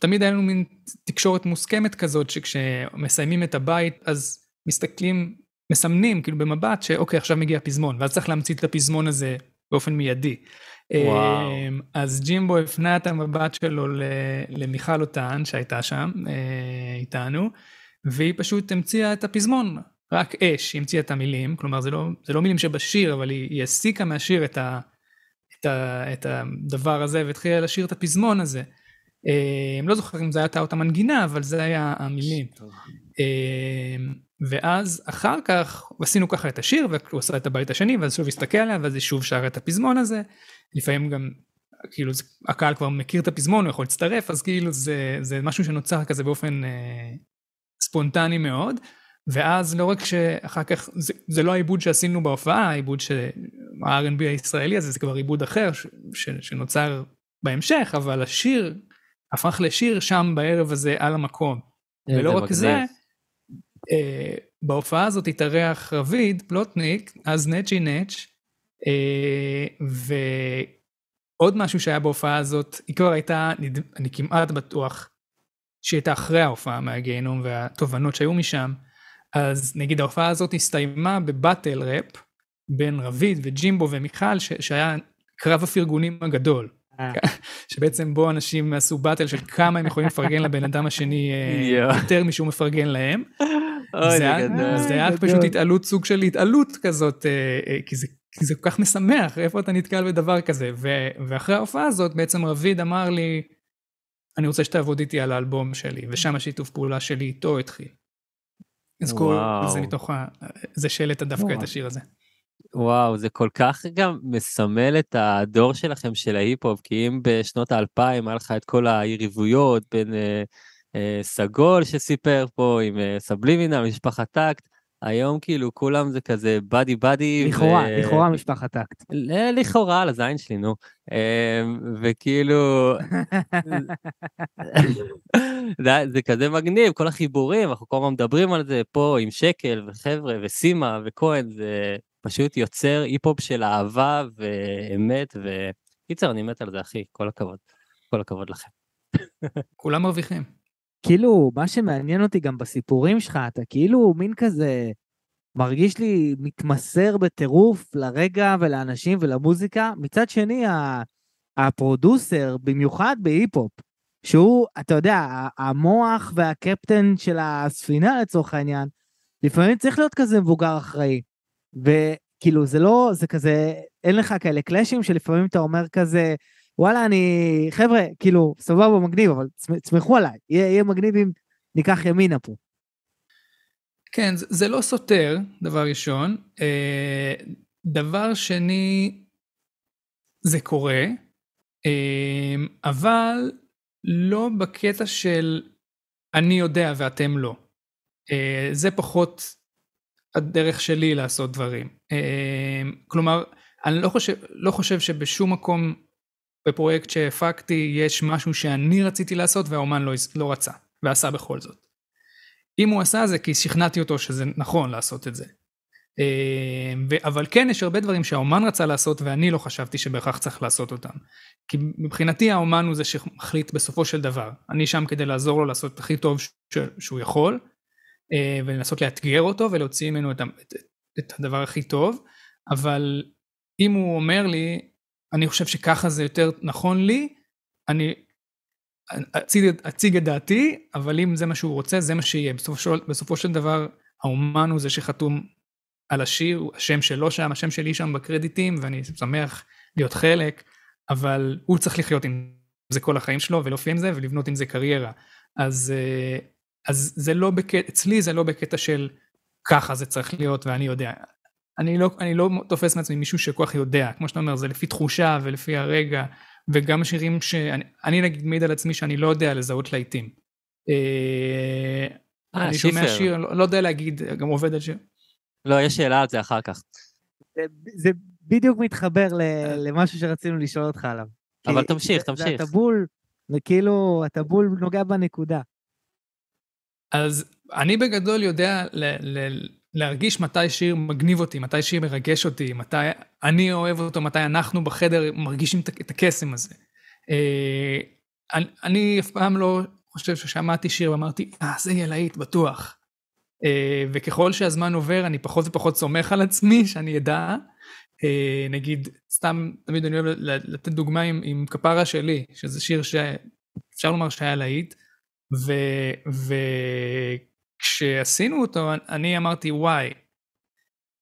[SPEAKER 3] תמיד היה לנו מין תקשורת מוסכמת כזאת, שכשמסיימים את הבית, אז מסתכלים, מסמנים, כאילו במבט, שאוקיי, עכשיו מגיע פזמון, ואז צריך להמציא את הפזמון הזה באופן מיידי. וואו. אה, אז ג'ימבו הפנה את המבט שלו למיכל אותן, שהייתה שם אה, איתנו, והיא פשוט המציאה את הפזמון, רק אש, היא המציאה את המילים, כלומר זה לא, זה לא מילים שבשיר, אבל היא, היא הסיקה מהשיר את, ה, את, ה, את הדבר הזה והתחילה לשיר את הפזמון הזה. אני אה, לא זוכר אם זה היה אותה המנגינה, אבל זה היה המילים. אה, ואז אחר כך עשינו ככה את השיר, והוא עשה את הבית השני, ואז שוב הסתכל עליה, ואז היא שוב שרה את הפזמון הזה. לפעמים גם, כאילו, הקהל כבר מכיר את הפזמון, הוא יכול להצטרף, אז כאילו זה, זה משהו שנוצר כזה באופן אה, ספונטני מאוד. ואז לא רק שאחר כך, זה, זה לא העיבוד שעשינו בהופעה, העיבוד של ה-R&B הישראלי הזה, זה כבר עיבוד אחר ש, ש, שנוצר בהמשך, אבל השיר הפך לשיר שם בערב הזה על המקום. ולא רק מגניב. זה, אה, בהופעה הזאת התארח רביד, פלוטניק, אז נצ'י נץ', אה, ועוד משהו שהיה בהופעה הזאת, היא כבר הייתה, אני כמעט בטוח, שהיא הייתה אחרי ההופעה מהגיהנום והתובנות שהיו משם, אז נגיד ההופעה הזאת הסתיימה בבטל ראפ בין רביד וג'ימבו ומיכל, ש- שהיה קרב הפרגונים הגדול. אה. כן. שבעצם בו אנשים עשו באטל של כמה הם יכולים לפרגן לבן אדם השני אה, יותר משהוא מפרגן להם. זה היה פשוט התעלות, סוג של התעלות כזאת, אה, כי זה כל כך משמח, איפה אתה נתקל בדבר כזה? ואחרי ההופעה הזאת בעצם רביד אמר לי, אני רוצה שתעבוד איתי על האלבום שלי, ושם השיתוף פעולה שלי איתו התחיל.
[SPEAKER 1] אז כל זה מתוך
[SPEAKER 3] ה... זה שלט דווקא את השיר הזה.
[SPEAKER 1] וואו, זה כל כך גם מסמל את הדור שלכם של ההיפ-הופ, כי אם בשנות האלפיים היה לך את כל היריבויות בין אה, אה, סגול שסיפר פה, עם אה, סבלימינה, משפחת טקט, היום כאילו כולם זה כזה באדי באדי. לכאורה, ו... לכאורה
[SPEAKER 2] משפחת טקט.
[SPEAKER 1] לכאורה, על הזין שלי, נו. אמ, וכאילו... זה, זה כזה מגניב, כל החיבורים, אנחנו כל הזמן מדברים על זה פה עם שקל וחבר'ה וסימה וכהן, זה פשוט יוצר היפ-הופ של אהבה ואמת, וקיצר, אני מת על זה, אחי, כל הכבוד.
[SPEAKER 3] כל הכבוד לכם. [LAUGHS] כולם מרוויחים.
[SPEAKER 2] כאילו, מה שמעניין אותי גם בסיפורים שלך, אתה כאילו מין כזה, מרגיש לי מתמסר בטירוף לרגע ולאנשים ולמוזיקה. מצד שני, הפרודוסר, במיוחד בהיפ-הופ, שהוא, אתה יודע, המוח והקפטן של הספינה לצורך העניין, לפעמים צריך להיות כזה מבוגר אחראי. וכאילו זה לא, זה כזה, אין לך כאלה קלאשים שלפעמים אתה אומר כזה, וואלה, אני, חבר'ה, כאילו, סבבה, מגניב, אבל תסמכו עליי, יהיה, יהיה מגניב אם ניקח ימינה פה.
[SPEAKER 3] כן, זה, זה לא סותר, דבר ראשון. אה, דבר שני, זה קורה, אה, אבל לא בקטע של אני יודע ואתם לא. אה, זה פחות הדרך שלי לעשות דברים. אה, כלומר, אני לא חושב, לא חושב שבשום מקום בפרויקט שהפקתי יש משהו שאני רציתי לעשות והאומן לא, לא רצה, ועשה בכל זאת. אם הוא עשה זה כי שכנעתי אותו שזה נכון לעשות את זה. אה, אבל כן יש הרבה דברים שהאומן רצה לעשות ואני לא חשבתי שבהכרח צריך לעשות אותם. כי מבחינתי האומן הוא זה שמחליט בסופו של דבר. אני שם כדי לעזור לו לעשות את הכי טוב שהוא יכול, אה, ולנסות לאתגר אותו ולהוציא ממנו את, את, את הדבר הכי טוב, אבל אם הוא אומר לי, אני חושב שככה זה יותר נכון לי, אני אציג, אציג את דעתי, אבל אם זה מה שהוא רוצה, זה מה שיהיה. בסופו, של, בסופו של דבר, האומן הוא זה שחתום על השיר, השם שלו שם, השם שלי שם בקרדיטים, ואני שמח להיות חלק, אבל הוא צריך לחיות עם זה כל החיים שלו, ולהופיע עם זה, ולבנות עם זה קריירה. אז אה, אז זה לא בקטע, אצלי זה לא בקטע של ככה זה צריך להיות ואני יודע. אני לא, אני לא תופס מעצמי מישהו שכוח יודע, כמו שאתה אומר, זה לפי תחושה ולפי הרגע, וגם שירים שאני, אני נגיד מעיד על עצמי שאני לא יודע לזהות להיטים. אה, אה, אני שומע שיר, לא, לא יודע להגיד, גם עובד על שיר.
[SPEAKER 1] לא, יש שאלה על זה אחר כך.
[SPEAKER 2] זה, זה בדיוק מתחבר ל, למשהו שרצינו לשאול אותך עליו. אבל תמשיך, תמשיך. זה הטבול, וכאילו, הטבול נוגע בנקודה.
[SPEAKER 3] אז אני בגדול יודע ל- ל- להרגיש מתי שיר מגניב אותי, מתי שיר מרגש אותי, מתי אני אוהב אותו, מתי אנחנו בחדר מרגישים את הקסם הזה. אה, אני, אני אף פעם לא חושב ששמעתי שיר ואמרתי, אה, זה יהיה להיט, בטוח. אה, וככל שהזמן עובר, אני פחות ופחות סומך על עצמי שאני אדע. אה, נגיד, סתם, תמיד אני אוהב לתת דוגמה עם, עם כפרה שלי, שזה שיר שאפשר לומר שהיה להיט, וכשעשינו אותו אני אמרתי וואי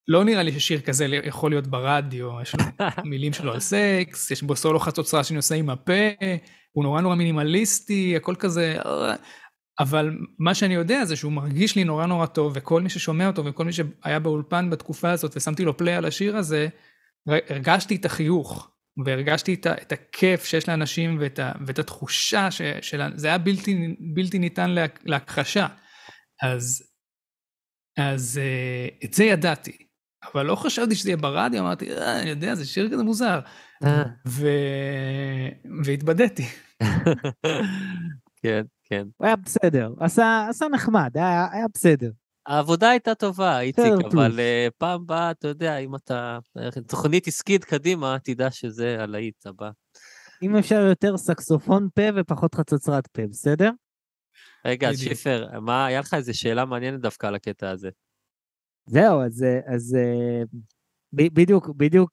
[SPEAKER 3] לא נראה לי ששיר כזה יכול להיות ברדיו, יש לו [LAUGHS] מילים שלו על סקס, יש בו סולו לא חצוצרה שאני עושה עם הפה, הוא נורא נורא מינימליסטי, הכל כזה... אבל מה שאני יודע זה שהוא מרגיש לי נורא נורא טוב, וכל מי ששומע אותו וכל מי שהיה באולפן בתקופה הזאת ושמתי לו פליי על השיר הזה, הרגשתי את החיוך. והרגשתי את, את הכיף שיש לאנשים ואת, ה, ואת התחושה ש, של... זה היה בלתי, בלתי ניתן לה, להכחשה. אז, אז אה, את זה ידעתי, אבל לא חשבתי שזה יהיה ברדיו, אמרתי, אה, אני יודע, זה שיר כזה מוזר. אה. ו... והתבדיתי. [LAUGHS]
[SPEAKER 1] כן, כן.
[SPEAKER 2] הוא היה בסדר, עשה, עשה נחמד, היה, היה בסדר.
[SPEAKER 1] העבודה הייתה טובה, איציק, כן, אבל uh, פעם באה, אתה יודע, אם אתה... אה, תוכנית עסקית קדימה, תדע שזה הלהיט הבא.
[SPEAKER 2] אם אפשר יותר סקסופון פה ופחות חצוצרת פה, בסדר?
[SPEAKER 1] רגע, אז שיפר, מה, היה לך איזו שאלה מעניינת דווקא על הקטע הזה.
[SPEAKER 2] זהו, אז, אה, אז בדיוק, בדיוק,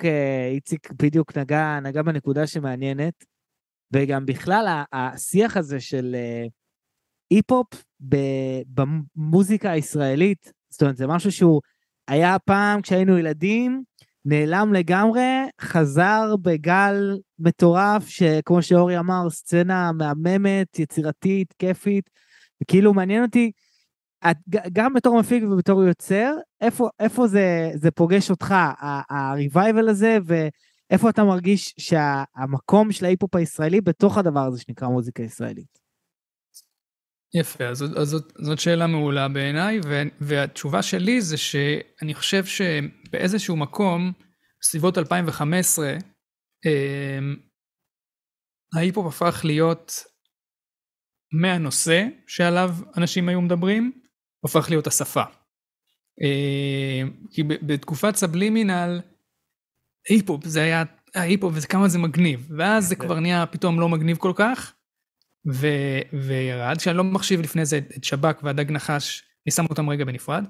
[SPEAKER 2] איציק בדיוק נגע, נגע בנקודה שמעניינת, וגם בכלל השיח הזה של אי-פופ במוזיקה הישראלית, זאת אומרת, זה משהו שהוא היה פעם כשהיינו ילדים, נעלם לגמרי, חזר בגל מטורף, שכמו שאורי אמר, סצנה מהממת, יצירתית, כיפית, וכאילו מעניין אותי, את, גם בתור מפיק ובתור יוצר, איפה, איפה זה, זה פוגש אותך, ה-revival הזה, ואיפה אתה מרגיש שהמקום של ההיפ-הופ הישראלי בתוך הדבר הזה שנקרא מוזיקה ישראלית?
[SPEAKER 3] יפה, אז אז, זאת, זאת שאלה מעולה בעיניי, והתשובה שלי זה שאני חושב שבאיזשהו מקום, סביבות 2015, אמ, ההיפ-הופ הפך להיות מהנושא שעליו אנשים היו מדברים, הפך להיות השפה. אמ, כי בתקופת סבלימינל, היפ-הופ זה היה, ההיפ-הופ וכמה זה מגניב, ואז זה כן. כבר נהיה פתאום לא מגניב כל כך, ו, וירד, שאני לא מחשיב לפני זה את שב"כ והדג נחש, אני שם אותם רגע בנפרד,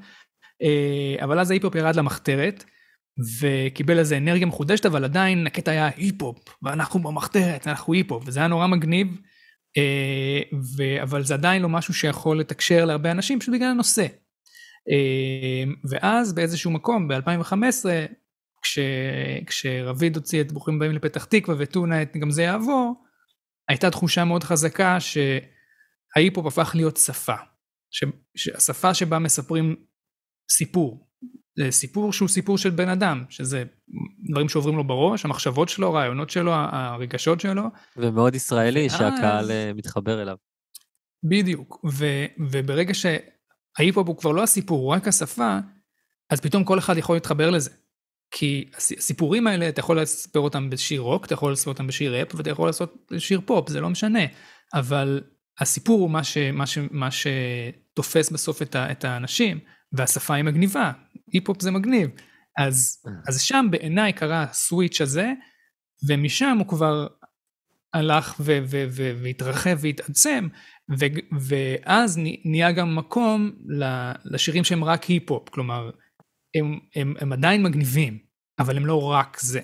[SPEAKER 3] אה, אבל אז ההיפ-הופ ירד למחתרת, וקיבל איזה אנרגיה מחודשת, אבל עדיין הקטע היה היפ-הופ, ואנחנו במחתרת, אנחנו היפ-הופ, וזה היה נורא מגניב, אה, ו, אבל זה עדיין לא משהו שיכול לתקשר להרבה אנשים, פשוט בגלל הנושא. אה, ואז באיזשהו מקום, ב-2015, כש, כשרביד הוציא את ברוכים הבאים לפתח תקווה וטונה את גם זה יעבור, הייתה תחושה מאוד חזקה שההיפ-הופ הפך להיות שפה. ש... השפה שבה מספרים סיפור. זה סיפור שהוא סיפור של בן אדם, שזה דברים שעוברים לו בראש, המחשבות שלו, הרעיונות שלו, הרגשות שלו.
[SPEAKER 1] ומאוד ישראלי ואז... שהקהל אה, מתחבר אליו.
[SPEAKER 3] בדיוק, ו... וברגע שההיפ-הופ הוא כבר לא הסיפור, הוא רק השפה, אז פתאום כל אחד יכול להתחבר לזה. כי הסיפורים האלה, אתה יכול לספר אותם בשיר רוק, אתה יכול לספר אותם בשיר ראפ, ואתה יכול לעשות שיר פופ, זה לא משנה. אבל הסיפור הוא מה, ש, מה, ש, מה שתופס בסוף את, ה, את האנשים, והשפה היא מגניבה, היפ-הופ זה מגניב. אז, mm. אז שם בעיניי קרה הסוויץ' הזה, ומשם הוא כבר הלך ו- ו- ו- והתרחב והתעצם, ו- ואז נהיה גם מקום לשירים שהם רק היפ-הופ, כלומר, הם, הם, הם עדיין מגניבים, אבל הם לא רק זה.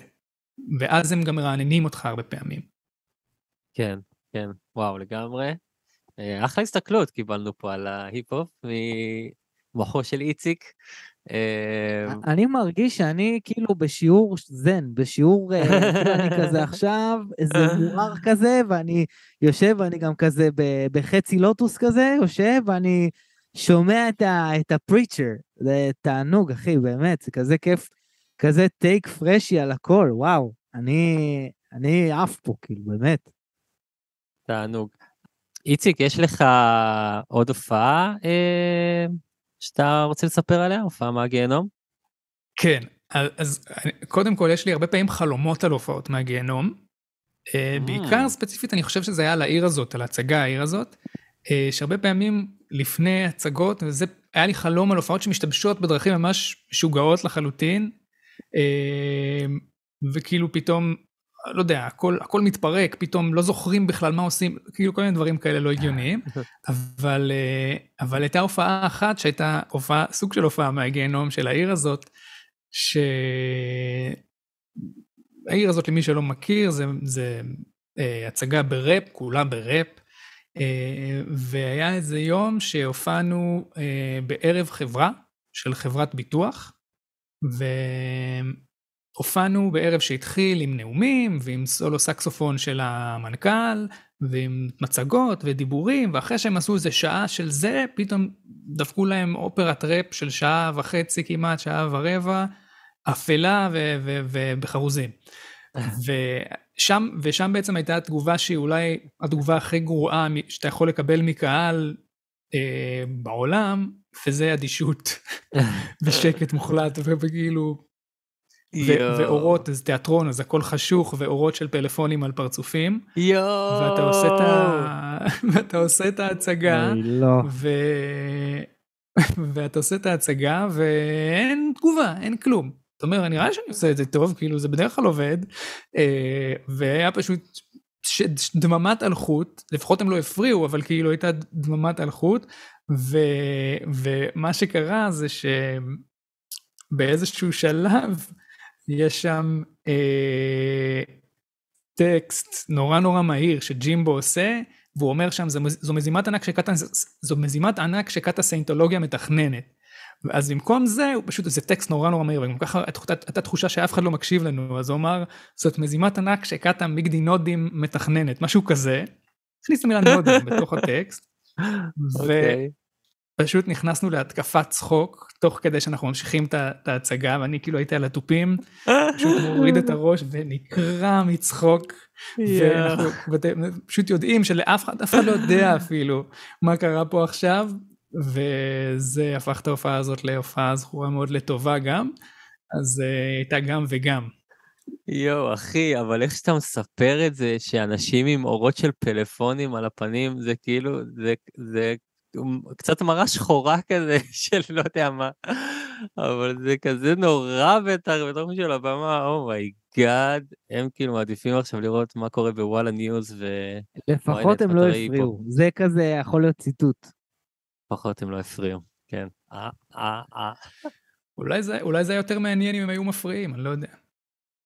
[SPEAKER 3] ואז הם גם מרעננים אותך הרבה פעמים. כן,
[SPEAKER 1] כן, וואו, לגמרי. אה, אחלה הסתכלות קיבלנו פה על ההיפ-הופ ממוחו של איציק. אה,
[SPEAKER 2] אני מרגיש שאני כאילו בשיעור זן, בשיעור אה, כאילו אני כזה עכשיו, איזה מואר כזה, ואני יושב, ואני גם כזה בחצי לוטוס כזה, יושב, ואני... שומע את, ה, את הפריצ'ר, זה תענוג, אחי, באמת, זה כזה כיף, כזה טייק פרשי על הכל, וואו, אני, אני עף פה, כאילו, באמת.
[SPEAKER 1] תענוג. איציק, יש לך עוד הופעה אה,
[SPEAKER 3] שאתה רוצה לספר עליה? הופעה מהגיהנום? כן, אז, אז קודם כל, יש לי הרבה פעמים חלומות על הופעות מהגיהנום. אה, אה. בעיקר ספציפית, אני חושב שזה היה על העיר הזאת, על ההצגה העיר הזאת. אה, שהרבה פעמים לפני הצגות, וזה היה לי חלום על הופעות שמשתבשות בדרכים ממש משוגעות לחלוטין, אה, וכאילו פתאום, לא יודע, הכל, הכל מתפרק, פתאום לא זוכרים בכלל מה עושים, כאילו כל מיני דברים כאלה לא הגיוניים, [LAUGHS] אבל, אה, אבל הייתה הופעה אחת שהייתה הופעה, סוג של הופעה מהגיהנום של העיר הזאת, ש... העיר הזאת למי שלא מכיר זה, זה אה, הצגה בראפ, כולה בראפ, אה, והיה איזה יום שהופענו אה, בערב חברה של חברת ביטוח, והופענו בערב שהתחיל עם נאומים ועם סולו סקסופון של המנכ"ל ועם מצגות ודיבורים, ואחרי שהם עשו איזה שעה של זה, פתאום דפקו להם אופרת ראפ של שעה וחצי כמעט, שעה ורבע, אפלה ובחרוזים. אה. ו... שם, ושם בעצם הייתה התגובה שהיא אולי התגובה הכי גרועה שאתה יכול לקבל מקהל אה, בעולם, וזה אדישות ושקט [LAUGHS] מוחלט, וכאילו... ו- ואורות, אז תיאטרון, אז הכל חשוך, ואורות של פלאפונים על פרצופים. יואו! ואתה עושה את, ה... [LAUGHS] ואתה עושה את ההצגה. לא. ו... [LAUGHS] ואתה עושה את ההצגה, ואין תגובה, אין כלום. אתה אומר, נראה לי שאני עושה את זה טוב, כאילו זה בדרך כלל עובד, אה, והיה פשוט דממת אלחוט, לפחות הם לא הפריעו, אבל כאילו הייתה דממת אלחוט, ו... ומה שקרה זה שבאיזשהו שלב יש שם אה, טקסט נורא נורא מהיר שג'ימבו עושה, והוא אומר שם, זו מזימת ענק שקאטה, זו מזימת ענק שקאטה סיינטולוגיה מתכננת. ואז במקום זה, הוא פשוט, זה טקסט נורא נורא מהיר, וגם ככה הייתה תחושה שאף אחד לא מקשיב לנו, אז הוא אמר, זאת מזימת ענק שהכת מיגדי נודים מתכננת, משהו כזה. הכניס את המילה נודים [LAUGHS] בתוך הטקסט. ופשוט אוקיי. נכנסנו להתקפת צחוק, תוך כדי שאנחנו ממשיכים את ההצגה, ואני כאילו הייתי על התופים, פשוט מוריד את הראש ונקרע מצחוק. ואנחנו פשוט יודעים שלאף אחד, אף אחד לא יודע אפילו מה קרה פה עכשיו, וזה הפך את ההופעה הזאת להופעה זכורה מאוד לטובה גם, אז היא אה, הייתה גם וגם.
[SPEAKER 1] יואו, אחי, אבל איך שאתה מספר את זה, שאנשים עם אורות של פלאפונים על הפנים, זה כאילו, זה, זה קצת מראה שחורה כזה [LAUGHS] של לא יודע מה, אבל זה כזה נורא בטח בתוך של הבמה, אומייגאד, oh הם כאילו מעדיפים עכשיו לראות מה קורה בוואלה ניוז ו...
[SPEAKER 2] לפחות הם לא הפריעו, זה כזה יכול להיות ציטוט. לפחות
[SPEAKER 1] אם לא הפריעו,
[SPEAKER 3] כן. אה, אה, אה. אולי זה, היה יותר מעניין אם הם היו מפריעים, אני לא יודע.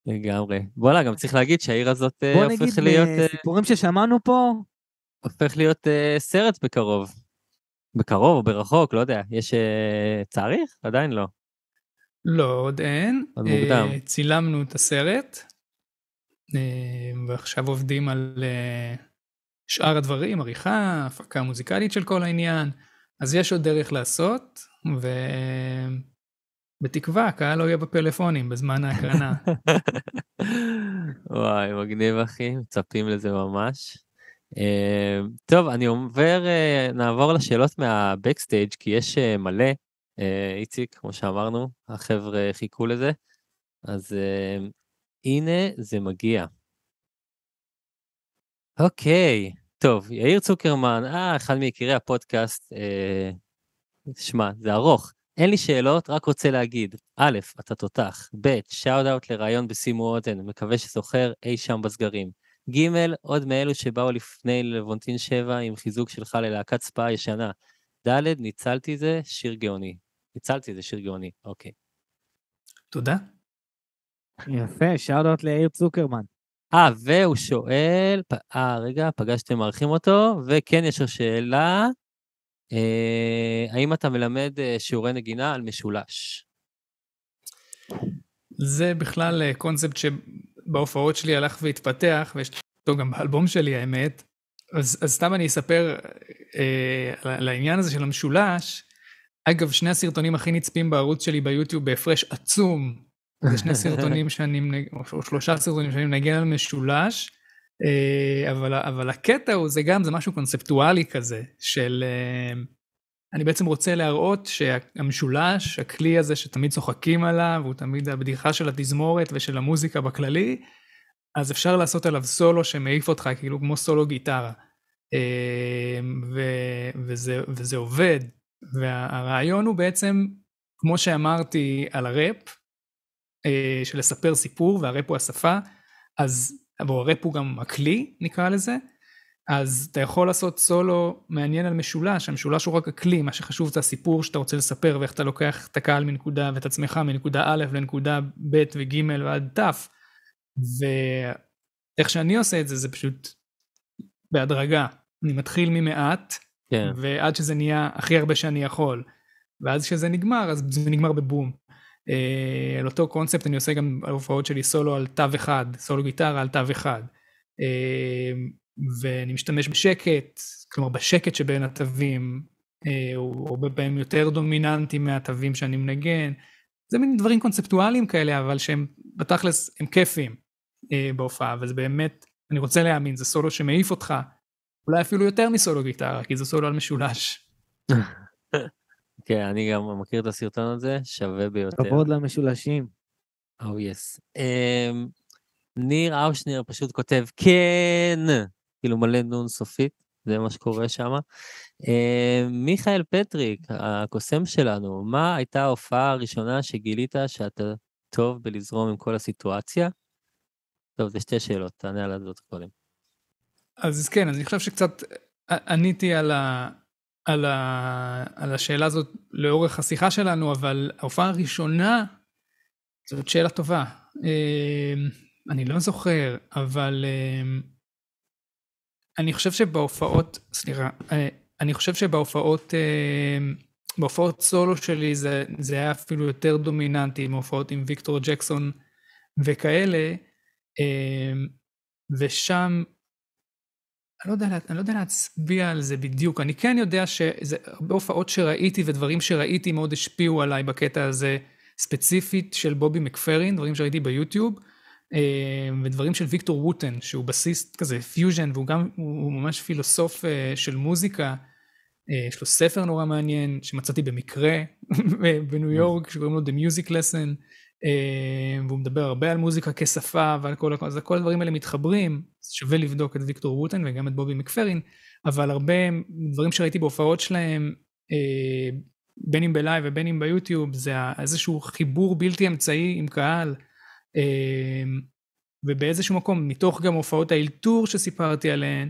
[SPEAKER 1] לגמרי. בואנה, גם צריך להגיד שהעיר הזאת הופך להיות... בוא נגיד,
[SPEAKER 2] סיפורים ששמענו פה...
[SPEAKER 1] הופך להיות סרט בקרוב. בקרוב או ברחוק, לא יודע. יש... צריך? עדיין לא.
[SPEAKER 3] לא, עוד אין. עוד מוקדם. צילמנו את הסרט, ועכשיו עובדים על שאר הדברים, עריכה, הפקה מוזיקלית של כל העניין. אז יש עוד דרך לעשות, ובתקווה הקהל לא יהיה בפלאפונים בזמן ההקרנה. [LAUGHS]
[SPEAKER 1] וואי, מגניב אחי, מצפים לזה ממש. אה, טוב, אני עובר, אה, נעבור לשאלות מהבקסטייג' כי יש אה, מלא. איציק, כמו שאמרנו, החבר'ה חיכו לזה. אז הנה זה מגיע. אוקיי, okay. טוב, יאיר צוקרמן, אה, אחד מיקירי הפודקאסט, אה, שמע, זה ארוך. אין לי שאלות, רק רוצה להגיד, א', אתה תותח, ב', שאוט אאוט לראיון בסימו אוטן, מקווה שזוכר אי שם בסגרים. ג', עוד מאלו שבאו לפני לבונטין 7 עם חיזוק שלך ללהקת ספא ישנה. ד', ניצלתי זה, שיר גאוני. ניצלתי זה, שיר גאוני, אוקיי.
[SPEAKER 3] תודה.
[SPEAKER 2] יפה, שאוט אאוט ליאיר צוקרמן.
[SPEAKER 1] אה, והוא שואל, אה, רגע, פגשתם, מארחים אותו, וכן יש לו שאלה, אה, האם אתה מלמד אה, שיעורי נגינה על משולש?
[SPEAKER 3] זה בכלל אה, קונספט שבהופעות שלי הלך והתפתח, ויש אותו גם באלבום שלי, האמת. אז, אז סתם אני אספר אה, לעניין הזה של המשולש. אגב, שני הסרטונים הכי נצפים בערוץ שלי ביוטיוב בהפרש עצום זה שני סרטונים שאני מנגן, או שלושה סרטונים שאני מנגן על משולש, אה, אבל, אבל הקטע הוא זה גם, זה משהו קונספטואלי כזה, של אה, אני בעצם רוצה להראות שהמשולש, הכלי הזה שתמיד צוחקים עליו, הוא תמיד הבדיחה של התזמורת ושל המוזיקה בכללי, אז אפשר לעשות עליו סולו שמעיף אותך, כאילו כמו סולו גיטרה. אה, ו, וזה, וזה עובד, והרעיון הוא בעצם, כמו שאמרתי על הראפ, אה, של לספר סיפור והרפ הוא השפה, אז, או הרפ הוא גם הכלי נקרא לזה, אז אתה יכול לעשות סולו מעניין על משולש, המשולש הוא רק הכלי, מה שחשוב זה הסיפור שאתה רוצה לספר ואיך אתה לוקח את הקהל מנקודה ואת עצמך מנקודה א' לנקודה ב' וג' ועד ת', ואיך שאני עושה את זה זה פשוט בהדרגה, אני מתחיל ממעט, כן. ועד שזה נהיה הכי הרבה שאני יכול, ואז כשזה נגמר אז זה נגמר בבום. אה, על אותו קונספט אני עושה גם הופעות שלי סולו על תו אחד, סולו גיטרה על תו אחד. אה, ואני משתמש בשקט, כלומר בשקט שבין התווים, אה, הוא הרבה פעמים יותר דומיננטי מהתווים שאני מנגן. זה מין דברים קונספטואליים כאלה, אבל שהם בתכלס הם כיפיים בהופעה, וזה באמת, אני רוצה להאמין, זה סולו שמעיף אותך, אולי אפילו יותר מסולו גיטרה, כי זה סולו על משולש.
[SPEAKER 1] [LAUGHS] כן, אני גם מכיר את הסרטון הזה, שווה ביותר. כבוד
[SPEAKER 3] למשולשים.
[SPEAKER 1] או oh, יס. Yes. Um, ניר האושנר פשוט כותב, כן! כאילו מלא נון סופית, זה מה שקורה שם. אמ, מיכאל פטריק, הקוסם שלנו, מה הייתה ההופעה הראשונה שגילית שאתה טוב בלזרום עם כל הסיטואציה? טוב, זה שתי שאלות, תענה על הדברים קודם.
[SPEAKER 3] אז כן, אז אני חושב שקצת אה, עניתי על, ה... על, ה... על השאלה הזאת לאורך השיחה שלנו, אבל ההופעה הראשונה, זאת שאלה טובה. אמ, אני לא זוכר, אבל אמ, אני חושב שבהופעות, סליחה, אה, אני חושב שבהופעות, אמ, בהופעות סולו שלי זה, זה היה אפילו יותר דומיננטי מהופעות עם ויקטור ג'קסון וכאלה, ושם לא, יודע, אני לא יודע להצביע על זה בדיוק, אני כן יודע שהרבה הופעות שראיתי ודברים שראיתי מאוד השפיעו עליי בקטע הזה, ספציפית של בובי מקפרין, דברים שראיתי ביוטיוב, אה, ודברים של ויקטור ווטן, שהוא בסיסט כזה פיוז'ן, והוא גם, הוא ממש פילוסוף אה, של מוזיקה, אה, יש לו ספר נורא מעניין, שמצאתי במקרה [LAUGHS] בניו יורק, שקוראים לו The Music Lesson. אה, והוא מדבר הרבה על מוזיקה כשפה ועל כל, הכל, אז כל הדברים האלה מתחברים, שווה לבדוק את ויקטור ווטן וגם את בובי מקפרין, אבל הרבה דברים שראיתי בהופעות שלהם, אה, בין אם בלייב ובין אם ביוטיוב, זה איזשהו חיבור בלתי אמצעי עם קהל, אה, ובאיזשהו מקום, מתוך גם הופעות האלתור שסיפרתי עליהן,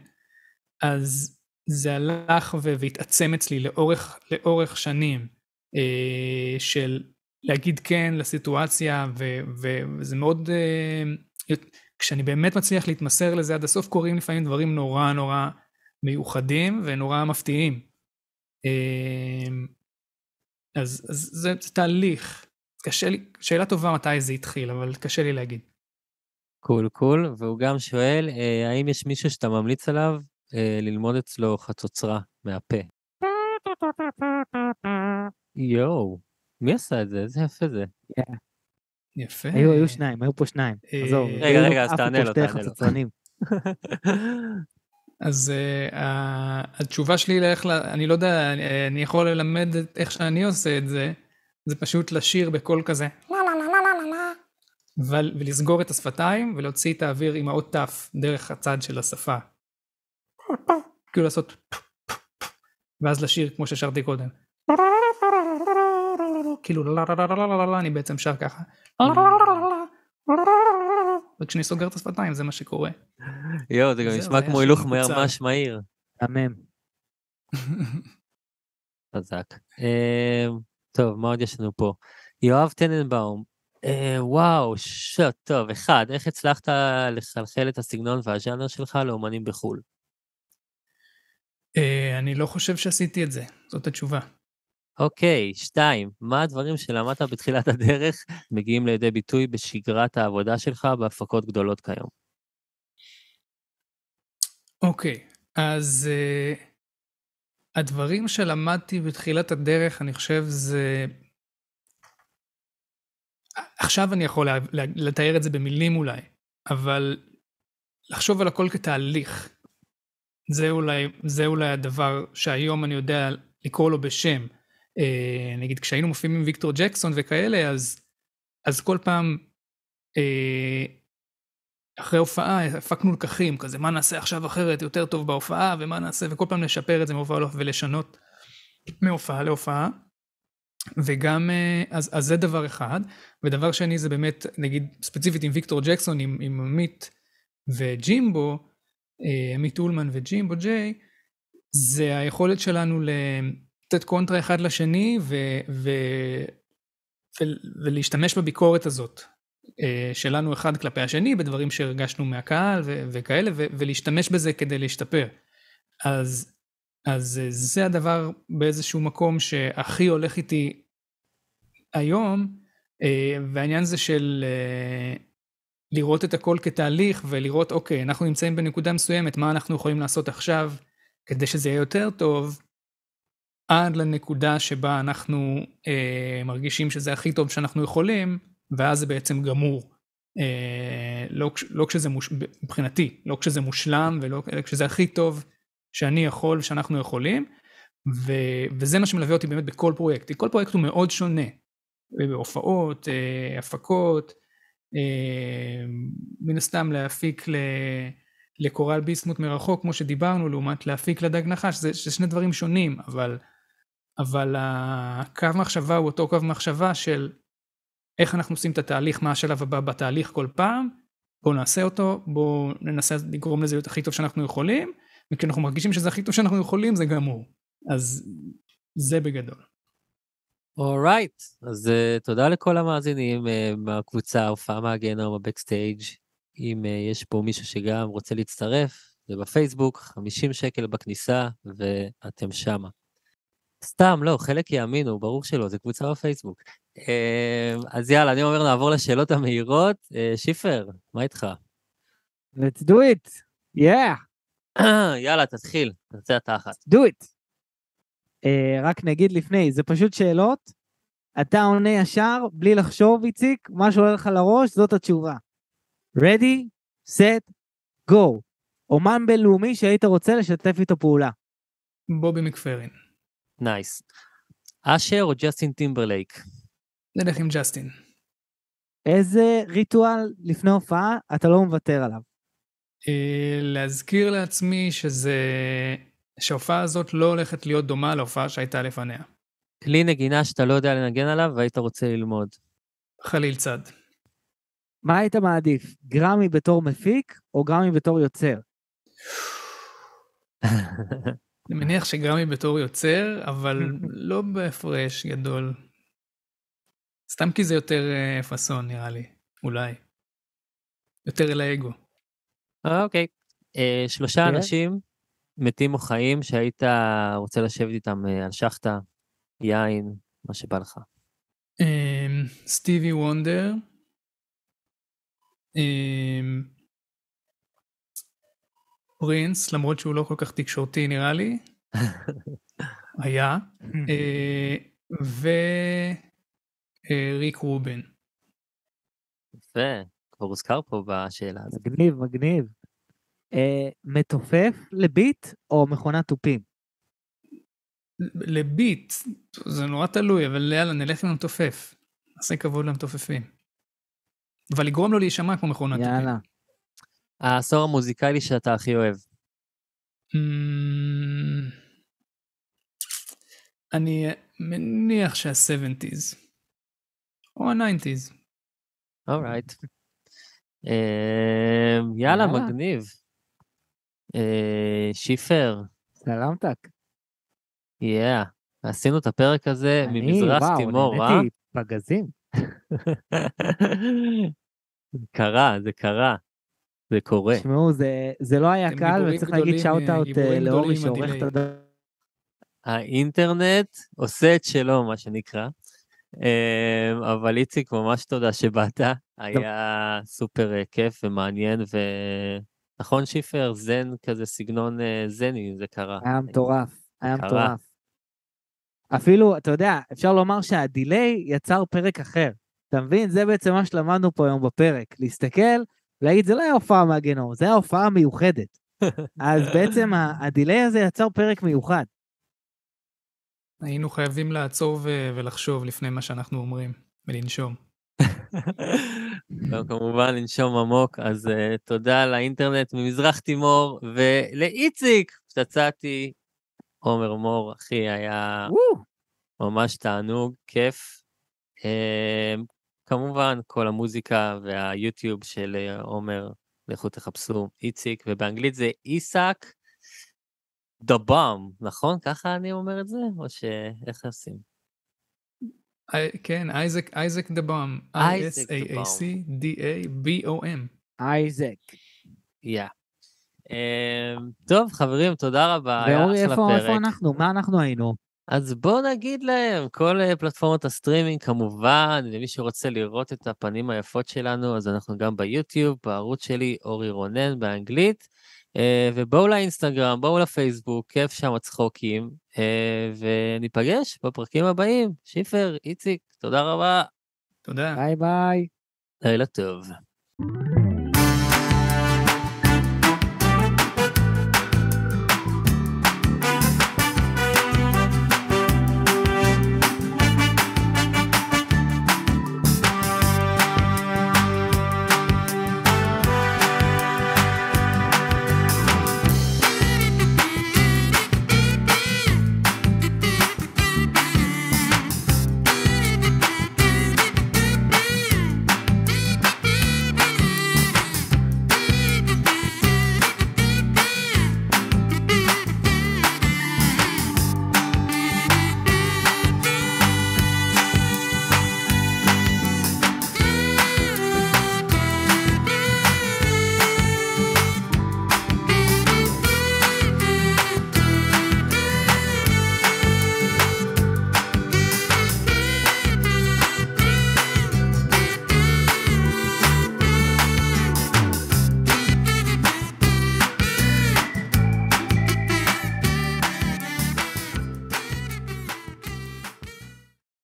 [SPEAKER 3] אז זה הלך והתעצם אצלי לאורך, לאורך שנים של להגיד כן לסיטואציה, ו, וזה מאוד... אה, כשאני באמת מצליח להתמסר לזה עד הסוף, קורים לפעמים דברים נורא נורא מיוחדים ונורא מפתיעים. אה, אז, אז זה, זה תהליך. קשה לי, שאלה טובה מתי זה התחיל, אבל קשה לי להגיד.
[SPEAKER 1] קול קול, והוא גם שואל, אה, האם יש מישהו שאתה ממליץ עליו ללמוד אצלו חצוצרה מהפה?
[SPEAKER 4] [LAUGHS]
[SPEAKER 1] יואו. מי עשה את זה? איזה יפה זה. כן.
[SPEAKER 2] יפה. היו, היו שניים, היו פה שניים.
[SPEAKER 3] אה, עזוב. אה, רגע, רגע, אז תענה לו, תענה לו. [LAUGHS] אז uh, התשובה שלי לאיך, אני לא יודע, אני, אני יכול ללמד את איך שאני עושה את זה, זה פשוט לשיר בקול כזה, לא, לא, לא, לא, לא, לא. לה, ולסגור את השפתיים ולהוציא את האוויר עם האות ת' דרך הצד של השפה. כאילו לעשות, ואז לשיר כמו ששרתי קודם. כאילו לה לה לה לה לה לה לה לה אני בעצם שר ככה. וכשאני סוגר את השפתיים זה מה שקורה.
[SPEAKER 1] יואו, זה גם נשמע כמו הילוך מהר ממש מהיר. מהמם. חזק. טוב, מה עוד יש לנו פה? יואב טננבאום, וואו, שוט, טוב, אחד, איך הצלחת לחלחל את הסגנון והז'אנר שלך לאומנים בחו"ל?
[SPEAKER 3] אני לא חושב שעשיתי את זה, זאת התשובה.
[SPEAKER 1] אוקיי, okay, שתיים, מה הדברים שלמדת בתחילת הדרך מגיעים לידי ביטוי בשגרת העבודה שלך בהפקות גדולות כיום?
[SPEAKER 3] אוקיי, okay, אז uh, הדברים שלמדתי בתחילת הדרך, אני חושב זה... עכשיו אני יכול לה, לה, לתאר את זה במילים אולי, אבל לחשוב על הכל כתהליך. זה אולי, זה אולי הדבר שהיום אני יודע לקרוא לו בשם. אה, נגיד כשהיינו מופיעים עם ויקטור ג'קסון וכאלה, אז, אז כל פעם אה, אחרי הופעה הפקנו לקחים, כזה מה נעשה עכשיו אחרת, יותר טוב בהופעה, ומה נעשה, וכל פעם לשפר את זה מהופעה להופעה ולשנות מהופעה להופעה. וגם, אה, אז, אז זה דבר אחד, ודבר שני זה באמת, נגיד, ספציפית עם ויקטור ג'קסון, עם, עם עמית וג'ימבו, עמית אולמן וג'ימבו ג'יי, זה היכולת שלנו ל, לתת קונטרה אחד לשני ו, ו, ו, ולהשתמש בביקורת הזאת אה, שלנו אחד כלפי השני בדברים שהרגשנו מהקהל ו, וכאלה ו, ולהשתמש בזה כדי להשתפר. אז, אז אה, זה הדבר באיזשהו מקום שהכי הולך איתי היום אה, והעניין זה של לראות את הכל כתהליך ולראות אוקיי אנחנו נמצאים בנקודה מסוימת מה אנחנו יכולים לעשות עכשיו כדי שזה יהיה יותר טוב עד לנקודה שבה אנחנו אה, מרגישים שזה הכי טוב שאנחנו יכולים, ואז זה בעצם גמור. אה, לא, לא כשזה, מוש... מבחינתי, לא כשזה מושלם ולא כשזה הכי טוב שאני יכול ושאנחנו יכולים, ו... וזה מה שמלווה אותי באמת בכל פרויקט. כל פרויקט הוא מאוד שונה, אה, בהופעות, אה, הפקות, אה, מן הסתם להפיק ל... לקורל ביסמוט מרחוק, כמו שדיברנו, לעומת להפיק לדג נחש, זה שני דברים שונים, אבל... אבל הקו מחשבה הוא אותו קו מחשבה של איך אנחנו עושים את התהליך, מה השלב הבא בתהליך כל פעם, בואו נעשה אותו, בואו ננסה לגרום לזה להיות הכי טוב שאנחנו יכולים, וכשאנחנו מרגישים שזה הכי טוב שאנחנו יכולים זה גמור. אז זה בגדול.
[SPEAKER 1] אורייט, right. אז uh, תודה לכל המאזינים uh, מהקבוצה, הופעה מהגיהנום, הבקסטייג'. אם uh, יש פה מישהו שגם רוצה להצטרף, זה בפייסבוק, 50 שקל בכניסה, ואתם שמה. סתם, לא, חלק יאמינו, ברור שלא, זה קבוצה בפייסבוק. אמ, אז יאללה, אני אומר נעבור לשאלות המהירות. אה, שיפר, מה איתך?
[SPEAKER 2] Let's do it, yeah.
[SPEAKER 1] [CLEARS THROAT] יאללה, תתחיל, תרצה אתה אחת.
[SPEAKER 2] Let's do it. Uh, רק נגיד לפני, זה פשוט שאלות, אתה עונה ישר, בלי לחשוב, איציק, מה שעולה לך לראש, זאת התשובה. Ready, set, go. אומן בינלאומי שהיית רוצה לשתף איתו פעולה. בובי מקפרין. נייס.
[SPEAKER 1] אשר או ג'סטין
[SPEAKER 3] טימברלייק?
[SPEAKER 2] נלך עם ג'סטין. איזה ריטואל לפני הופעה אתה לא מוותר עליו?
[SPEAKER 3] אה, להזכיר לעצמי שזה... שההופעה הזאת לא הולכת להיות דומה להופעה שהייתה לפניה. כלי נגינה שאתה
[SPEAKER 1] לא יודע לנגן עליו והיית רוצה ללמוד. חליל צד.
[SPEAKER 2] מה היית מעדיף, גרמי בתור מפיק או גרמי בתור יוצר?
[SPEAKER 3] [LAUGHS] אני מניח שגרמי בתור יוצר, אבל [LAUGHS] לא בהפרש גדול. סתם כי זה יותר אה, פאסון נראה לי, אולי. יותר אל האגו. אה, אוקיי.
[SPEAKER 1] אה, שלושה כן. אנשים מתים או חיים שהיית רוצה לשבת איתם על שחטה, יין, מה
[SPEAKER 4] שבא לך.
[SPEAKER 3] אמ, סטיבי וונדר. אמ, פרינס, למרות שהוא לא כל כך תקשורתי נראה לי. [LAUGHS] היה. אה, וריק רובין.
[SPEAKER 1] יפה, כבר הוזכר פה בשאלה הזאת.
[SPEAKER 2] מגניב, מגניב. אה, מתופף לביט או מכונת תופים?
[SPEAKER 3] לביט, זה נורא תלוי, אבל יאללה, נלך עם המתופף. נעשה כבוד למתופפים. אבל לגרום לו להישמע כמו מכונת תופים. יאללה.
[SPEAKER 1] העשור המוזיקלי שאתה הכי אוהב.
[SPEAKER 3] אמ, אני מניח שה-70's או ה-90's. אורייט.
[SPEAKER 1] אמ, יאללה, מגניב. אה, שיפר.
[SPEAKER 2] סלמתק.
[SPEAKER 1] יאה, עשינו את הפרק הזה ממזרח תימור, אה? אני, וואו, נהניתי פגזים.
[SPEAKER 2] [LAUGHS]
[SPEAKER 1] קרה, זה קרה. זה קורה.
[SPEAKER 2] תשמעו, זה, זה לא היה קל, וצריך להגיד שאוט-אאוט אה, אה, לאורי שעורך את הדבר.
[SPEAKER 1] האינטרנט עושה את שלו, מה שנקרא. אמ, אבל איציק, ממש תודה שבאת, היה סופר אה, כיף ומעניין, ו... נכון שיפר? זן כזה, סגנון זני, זה קרה. היה
[SPEAKER 2] מטורף, היה מטורף. אפילו, אתה יודע, אפשר לומר שהדיליי יצר פרק אחר. אתה מבין? זה בעצם מה שלמדנו פה היום בפרק. להסתכל להגיד, זה לא היה הופעה מהגיהנום, זה היה הופעה מיוחדת. [LAUGHS] אז בעצם הדיליי הזה יצר פרק מיוחד.
[SPEAKER 3] היינו חייבים לעצור ו- אה, ולחשוב לפני מה שאנחנו אומרים, ולנשום. לא,
[SPEAKER 1] כמובן, לנשום עמוק, אז uh, תודה לאינטרנט ממזרח תימור ולאיציק, פצצתי. עומר מור, אחי, היה ממש תענוג, כיף. Uh, כמובן, כל המוזיקה והיוטיוב של אה, עומר, לכו תחפשו איציק, ובאנגלית זה איסק דה באם, נכון? ככה אני אומר את זה? או שאיך עושים?
[SPEAKER 3] אה, כן, אייזק, אייזק דה באם. I-S-A-A-C-D-A-B-O-M. אייזק. יא.
[SPEAKER 2] אמ,
[SPEAKER 3] טוב, חברים,
[SPEAKER 1] תודה רבה. ואורי, איפה אנחנו?
[SPEAKER 2] מה אנחנו היינו? אז בואו נגיד להם, כל אה,
[SPEAKER 1] פלטפורמות הסטרימינג כמובן, למי שרוצה לראות את הפנים היפות שלנו, אז אנחנו גם ביוטיוב, בערוץ שלי, אורי רונן באנגלית, אה, ובואו לאינסטגרם, בואו לפייסבוק, כיף שם הצחוקים, אה, וניפגש בפרקים הבאים. שיפר, איציק, תודה רבה.
[SPEAKER 2] תודה. ביי ביי.
[SPEAKER 1] לילה טוב.